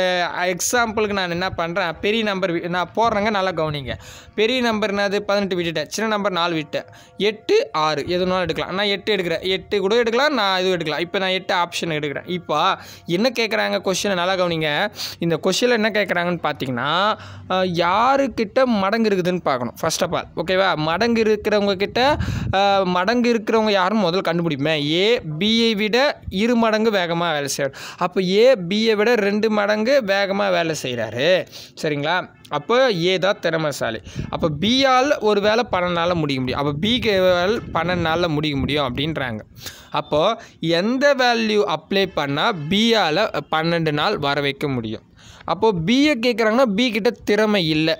எக்ஸாம்பிளுக்கு நான் என்ன பண்ணுறேன் பெரிய நம்பர் நான் போடுறேங்க நல்லா கவனிங்க பெரிய நம்பர் என்னது பதினெட்டு விட்டுட்டேன் சின்ன நம்பர் நாலு விட்டேன் எட்டு ஆறு எதுனாலும் எடுக்கலாம் நான் எட்டு எடுக்கிறேன் எட்டு கூட எடுக்கலாம் நான் இது எடுக்கலாம் இப்போ நான் எட்டு ஆப்ஷன் எடுக்கிறேன் இப்போ என்ன கேட்குறாங்க கொஷினை நல்லா கவனிங்க இந்த கொஷினில் என்ன கேட்குறாங்கன்னு பார்த்தீங்கன்னா யாருக்கிட்ட மடங்கு இருக்குதுன்னு பார்க்கணும் ஃபர்ஸ்ட் ஆஃப் ஆல் ஓகேவா மடங்கு இருக்கிறவங்க கிட்ட மட மடங்கு இருக்கிறவங்க யாரும் முதல் கண்டுபிடிப்பேன் ஏ பிஐ விட இரு மடங்கு வேகமாக வேலை செய்கிறார் அப்போ ஏ பிஏ விட ரெண்டு மடங்கு வேகமாக வேலை செய்கிறாரு சரிங்களா அப்போ ஏ தான் திறமைசாலி அப்போ பிஆல் ஒரு வேலை பன்னெண்டு முடிக்க முடியும் அப்போ பிக்கு பன்னெண்டு நாளில் முடிக்க முடியும் அப்படின்றாங்க அப்போது எந்த வேல்யூ அப்ளை பண்ணால் பிஆல் பன்னெண்டு நாள் வர வைக்க முடியும் அப்போது பிஏ கேட்குறாங்கன்னா பி கிட்ட திறமை இல்லை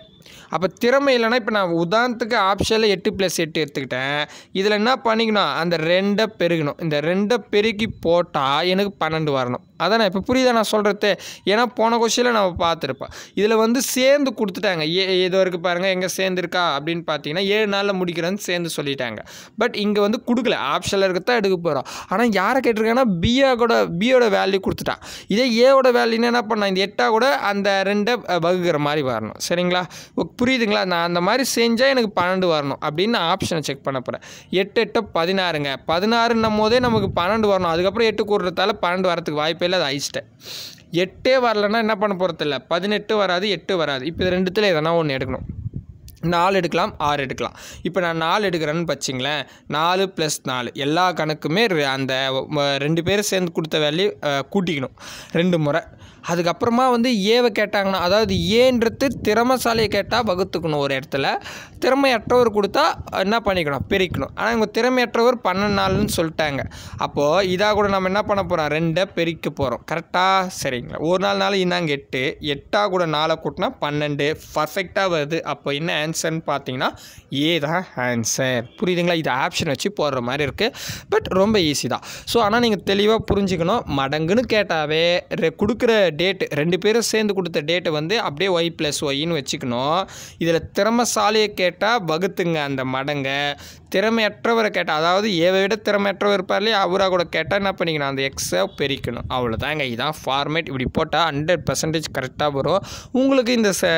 அப்போ திறமை இல்லைன்னா இப்போ நான் உதாரணத்துக்கு ஆப்ஷனில் எட்டு ப்ளஸ் எட்டு எடுத்துக்கிட்டேன் இதில் என்ன பண்ணிக்கணும் அந்த ரெண்டை பெருகணும் இந்த ரெண்டை பெருக்கி போட்டால் எனக்கு பன்னெண்டு வரணும் அதான் இப்போ புரியுதா நான் சொல்கிறது ஏன்னா போன கொஷினில் நம்ம பார்த்துருப்போம் இதில் வந்து சேர்ந்து கொடுத்துட்டாங்க ஏ இது வரைக்கும் பாருங்கள் எங்கே சேர்ந்துருக்கா அப்படின்னு பார்த்தீங்கன்னா ஏழு நாளில் முடிக்கிறேன்னு சேர்ந்து சொல்லிட்டாங்க பட் இங்கே வந்து கொடுக்கல ஆப்ஷனில் இருக்கத்தான் எடுக்க போகிறோம் ஆனால் யாரை கேட்டிருக்காங்கன்னா பிஏக்கோட பியோட வேல்யூ கொடுத்துட்டான் இதே ஏவோட வேல்யூன்னு என்ன பண்ணால் இந்த எட்டாக கூட அந்த ரெண்டை வகுக்கிற மாதிரி வரணும் சரிங்களா புரியுதுங்களா நான் அந்த மாதிரி செஞ்சால் எனக்கு பன்னெண்டு வரணும் அப்படின்னு ஆப்ஷனை செக் பண்ண போகிறேன் எட்டு எட்டு பதினாறுங்க பதினாறுன்னும் போதே நமக்கு பன்னெண்டு வரணும் அதுக்கப்புறம் எட்டு கூடுறதால பன்னெண்டு வரத்துக்கு வாய்ப்பே இல்லை அது அழிச்சிட்டேன் எட்டே வரலன்னா என்ன பண்ண போகிறதில்ல பதினெட்டு வராது எட்டு வராது இப்போ ரெண்டுத்தில் எதனா ஒன்று எடுக்கணும் நாலு எடுக்கலாம் ஆறு எடுக்கலாம் இப்போ நான் நாலு எடுக்கிறேன்னு வச்சிங்களேன் நாலு ப்ளஸ் நாலு எல்லா கணக்குமே அந்த ரெண்டு பேரும் சேர்ந்து கொடுத்த வேலையை கூட்டிக்கணும் ரெண்டு முறை அதுக்கப்புறமா வந்து ஏவை கேட்டாங்கன்னா அதாவது ஏன்றது திறமைசாலையை கேட்டால் வகுத்துக்கணும் ஒரு இடத்துல திறமையற்றவர் கொடுத்தா என்ன பண்ணிக்கணும் பிரிக்கணும் ஆனால் இவங்க திறமையற்றவர் பன்னெண்டு நாள்னு சொல்லிட்டாங்க அப்போது இதாக கூட நம்ம என்ன பண்ண போகிறோம் ரெண்டை பிரிக்க போகிறோம் கரெக்டாக சரிங்களா ஒரு நாள் நாள் இன்னாங்க எட்டு எட்டாக கூட நாளை கூட்டினா பன்னெண்டு பர்ஃபெக்டாக வருது அப்போ என்ன ஆன்சர்னு பார்த்தீங்கன்னா ஏ தான் ஆன்சர் புரியுதுங்களா இது ஆப்ஷன் வச்சு போடுற மாதிரி இருக்குது பட் ரொம்ப ஈஸி தான் ஸோ ஆனால் நீங்கள் தெளிவாக புரிஞ்சுக்கணும் மடங்குன்னு கேட்டாவே கொடுக்குற டேட்டு ரெண்டு பேரும் சேர்ந்து கொடுத்த டேட்டை வந்து அப்படியே ஒய் ப்ளஸ் ஒய்ன்னு வச்சுக்கணும் இதில் திறமைசாலியை கேட்டால் வகுத்துங்க அந்த மடங்கை திறமையற்றவரை கேட்டால் அதாவது ஏவை விட திறமையற்றவர் இருப்பார் இல்லையா அவராக கூட கேட்டால் என்ன பண்ணிக்கணும் அந்த எக்ஸை பெருக்கணும் அவ்வளோதாங்க இதுதான் ஃபார்மேட் இப்படி போட்டால் ஹண்ட்ரட் பர்சன்டேஜ் கரெக்டாக வரும் உங்களுக்கு இந்த ச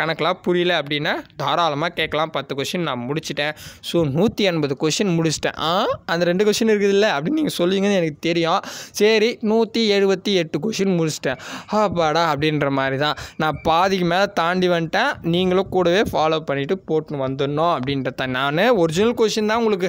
கணக்கெலாம் புரியல அப்படின்னா தாராளமாக கேட்கலாம் பத்து கொஷின் நான் முடிச்சிட்டேன் ஸோ நூற்றி எண்பது கொஷின் முடிச்சிட்டேன் ஆ அந்த ரெண்டு கொஷின் இருக்குது இல்லை அப்படின்னு நீங்கள் சொல்லுவீங்கன்னு எனக்கு தெரியும் சரி நூற்றி எழுபத்தி எட்டு கொஷின் முடிச்சிட்டேன் ஹாப்பாடா அப்படின்ற மாதிரி தான் நான் பாதிக்கு மேலே தாண்டி வந்துட்டேன் நீங்களும் கூடவே ஃபாலோ பண்ணிவிட்டு போட்டுன்னு வந்துடணும் அப்படின்றத நான் ஒரிஜினல் கொஷின் தான் உங்களுக்கு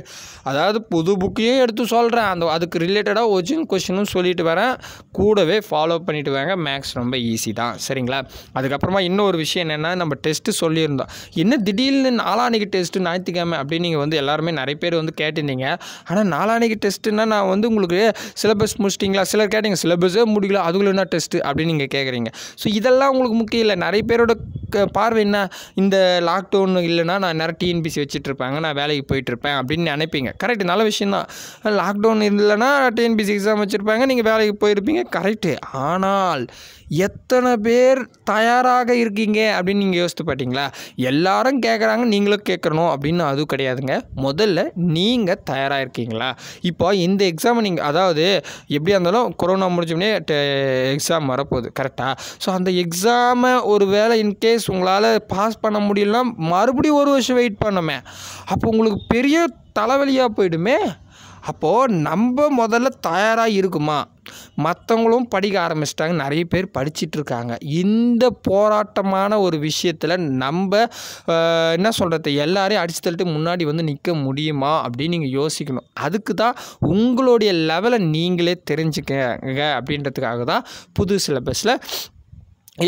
அதாவது புது புக்கையும் எடுத்து சொல்கிறேன் அந்த அதுக்கு ரிலேட்டடாக ஒரிஜினல் கொஷினும் சொல்லிட்டு வரேன் கூடவே ஃபாலோ பண்ணிவிட்டு வாங்க மேக்ஸ் ரொம்ப ஈஸி தான் சரிங்களா அதுக்கப்புறமா இன்னொரு விஷயம் என்னென்னா நம்ம டெஸ்ட்டு சொல்லியிருந்தோம் என்ன திடீர்னு நாளானிக்கு டெஸ்ட்டு ஞாயிற்றுக்கிழமை அப்படின்னு நீங்கள் வந்து எல்லாருமே நிறைய பேர் வந்து கேட்டிருந்தீங்க ஆனால் நாளானிக்கு டெஸ்ட்டுன்னா நான் வந்து உங்களுக்கு சிலபஸ் முடிச்சிட்டிங்களா சிலர் கேட்டிங்க சிலபஸே முடிக்கல அதுக்குள்ள என்ன டெஸ்ட்டு அப்படின்னு நீங்கள் கேட்குறீங்க ஸோ இதெல்லாம் உங்களுக்கு முக்கியம் இல்லை நிறைய பேரோட பார்வை என்ன இந்த லாக்டவுன் இல்லைனா நான் நிறைய டிஎன்பிசி வச்சுட்ருப்பாங்க நான் வேலைக்கு போயிட்டுருப்பேன் அப்படின்னு நினைப்பீங்க கரெக்ட் நல்ல விஷயம் தான் லாக்டவுன் இல்லைனா டிஎன்பிசி எக்ஸாம் வச்சுருப்பாங்க நீங்கள் வேலைக்கு போயிருப்பீங்க கரெக்டு ஆனால் எத்தனை பேர் தயாராக இருக்கீங்க அப்படின்னு நீங்கள் யோசித்து பார்த்தீங்களா எல்லாரும் கேட்குறாங்க நீங்களும் கேட்கணும் அப்படின்னு அதுவும் கிடையாதுங்க முதல்ல நீங்கள் தயாராக இருக்கீங்களா இப்போ இந்த எக்ஸாமை நீங்கள் அதாவது எப்படியா இருந்தாலும் கொரோனா முடிஞ்சோடனே எக்ஸாம் வரப்போகுது கரெக்டாக ஸோ அந்த எக்ஸாமை ஒரு வேலை இன்கேஸ் உங்களால் பாஸ் பண்ண முடியலன்னா மறுபடியும் ஒரு வருஷம் வெயிட் பண்ணோமே அப்போ உங்களுக்கு பெரிய தலைவலியாக போயிடுமே அப்போது நம்ம முதல்ல தயாராக இருக்குமா மற்றவங்களும் படிக்க ஆரம்பிச்சிட்டாங்க நிறைய பேர் இருக்காங்க இந்த போராட்டமான ஒரு விஷயத்தில் நம்ம என்ன சொல்கிறது எல்லாரையும் அடித்து தள்ளிட்டு முன்னாடி வந்து நிற்க முடியுமா அப்படின்னு நீங்கள் யோசிக்கணும் அதுக்கு தான் உங்களுடைய லெவலை நீங்களே தெரிஞ்சுக்கங்க அப்படின்றதுக்காக தான் புது சிலபஸில்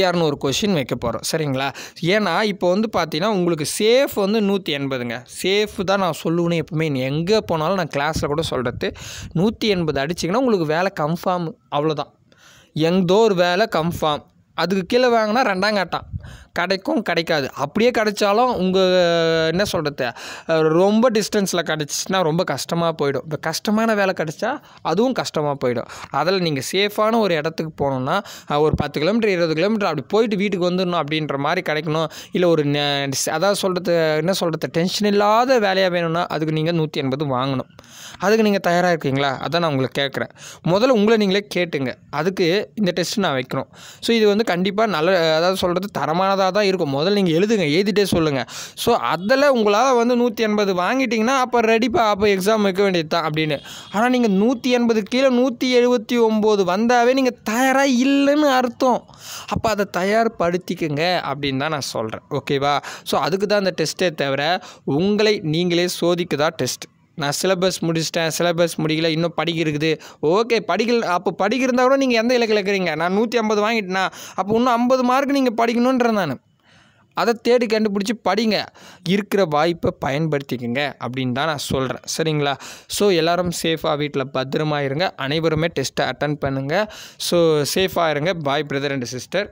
இரநூறு கொஷின் வைக்க போகிறோம் சரிங்களா ஏன்னா இப்போ வந்து பார்த்தீங்கன்னா உங்களுக்கு சேஃப் வந்து நூற்றி எண்பதுங்க சேஃப் தான் நான் சொல்லுவேன் எப்பவுமே நீ எங்கே போனாலும் நான் கிளாஸில் கூட சொல்கிறது நூற்றி எண்பது அடிச்சிங்கன்னா உங்களுக்கு வேலை கன்ஃபார்ம் அவ்வளோதான் எங்கோ ஒரு வேலை கன்ஃபார்ம் அதுக்கு கீழே வாங்கினா ரெண்டாங்காட்டான் கிடைக்கும் கிடைக்காது அப்படியே கிடைச்சாலும் உங்கள் என்ன சொல்கிறது ரொம்ப டிஸ்டன்ஸில் கிடச்சிச்சின்னா ரொம்ப கஷ்டமாக போயிடும் இப்போ கஷ்டமான வேலை கிடச்சா அதுவும் கஷ்டமாக போயிடும் அதில் நீங்கள் சேஃபான ஒரு இடத்துக்கு போகணுன்னா ஒரு பத்து கிலோமீட்டர் இருபது கிலோமீட்டர் அப்படி போயிட்டு வீட்டுக்கு வந்துடணும் அப்படின்ற மாதிரி கிடைக்கணும் இல்லை ஒரு அதாவது சொல்கிறது என்ன சொல்கிறது டென்ஷன் இல்லாத வேலையாக வேணும்னா அதுக்கு நீங்கள் நூற்றி எண்பது வாங்கணும் அதுக்கு நீங்கள் தயாராக இருக்கீங்களா அதான் நான் உங்களை கேட்குறேன் முதல்ல உங்களை நீங்களே கேட்டுங்க அதுக்கு இந்த டெஸ்ட் நான் வைக்கணும் ஸோ இது வந்து கண்டிப்பாக நல்ல அதாவது சொல்கிறது தரமானதாக ஆஃபராக தான் இருக்கும் முதல்ல நீங்கள் எழுதுங்க எழுதிட்டே சொல்லுங்கள் ஸோ அதில் உங்களால் வந்து நூற்றி எண்பது வாங்கிட்டிங்கன்னா அப்போ ரெடிப்பாக அப்போ எக்ஸாம் வைக்க வேண்டியது தான் அப்படின்னு ஆனால் நீங்கள் நூற்றி எண்பது கீழே நூற்றி எழுபத்தி ஒம்பது வந்தாவே நீங்கள் தயாராக இல்லைன்னு அர்த்தம் அப்போ அதை தயார்படுத்திக்கங்க அப்படின்னு தான் நான் சொல்கிறேன் ஓகேவா ஸோ அதுக்கு தான் அந்த டெஸ்ட்டே தவிர உங்களை நீங்களே சோதிக்குதா டெஸ்ட்டு நான் சிலபஸ் முடிச்சிட்டேன் சிலபஸ் முடிக்கல இன்னும் படிக்க இருக்குது ஓகே படிக்கல அப்போ படிக்கிறதா கூட நீங்கள் எந்த இலக்கில் இருக்கிறீங்க நான் நூற்றி ஐம்பது வாங்கிட்டேனா அப்போ இன்னும் ஐம்பது மார்க் நீங்கள் படிக்கணுன்றேன் நான் அதை தேடி கண்டுபிடிச்சி படிங்க இருக்கிற வாய்ப்பை பயன்படுத்திக்கங்க அப்படின்னு தான் நான் சொல்கிறேன் சரிங்களா ஸோ எல்லோரும் சேஃபாக வீட்டில் பத்திரமா இருங்க அனைவருமே டெஸ்ட்டை அட்டன் பண்ணுங்கள் ஸோ சேஃபாக இருங்க பாய் பிரதர் அண்ட் சிஸ்டர்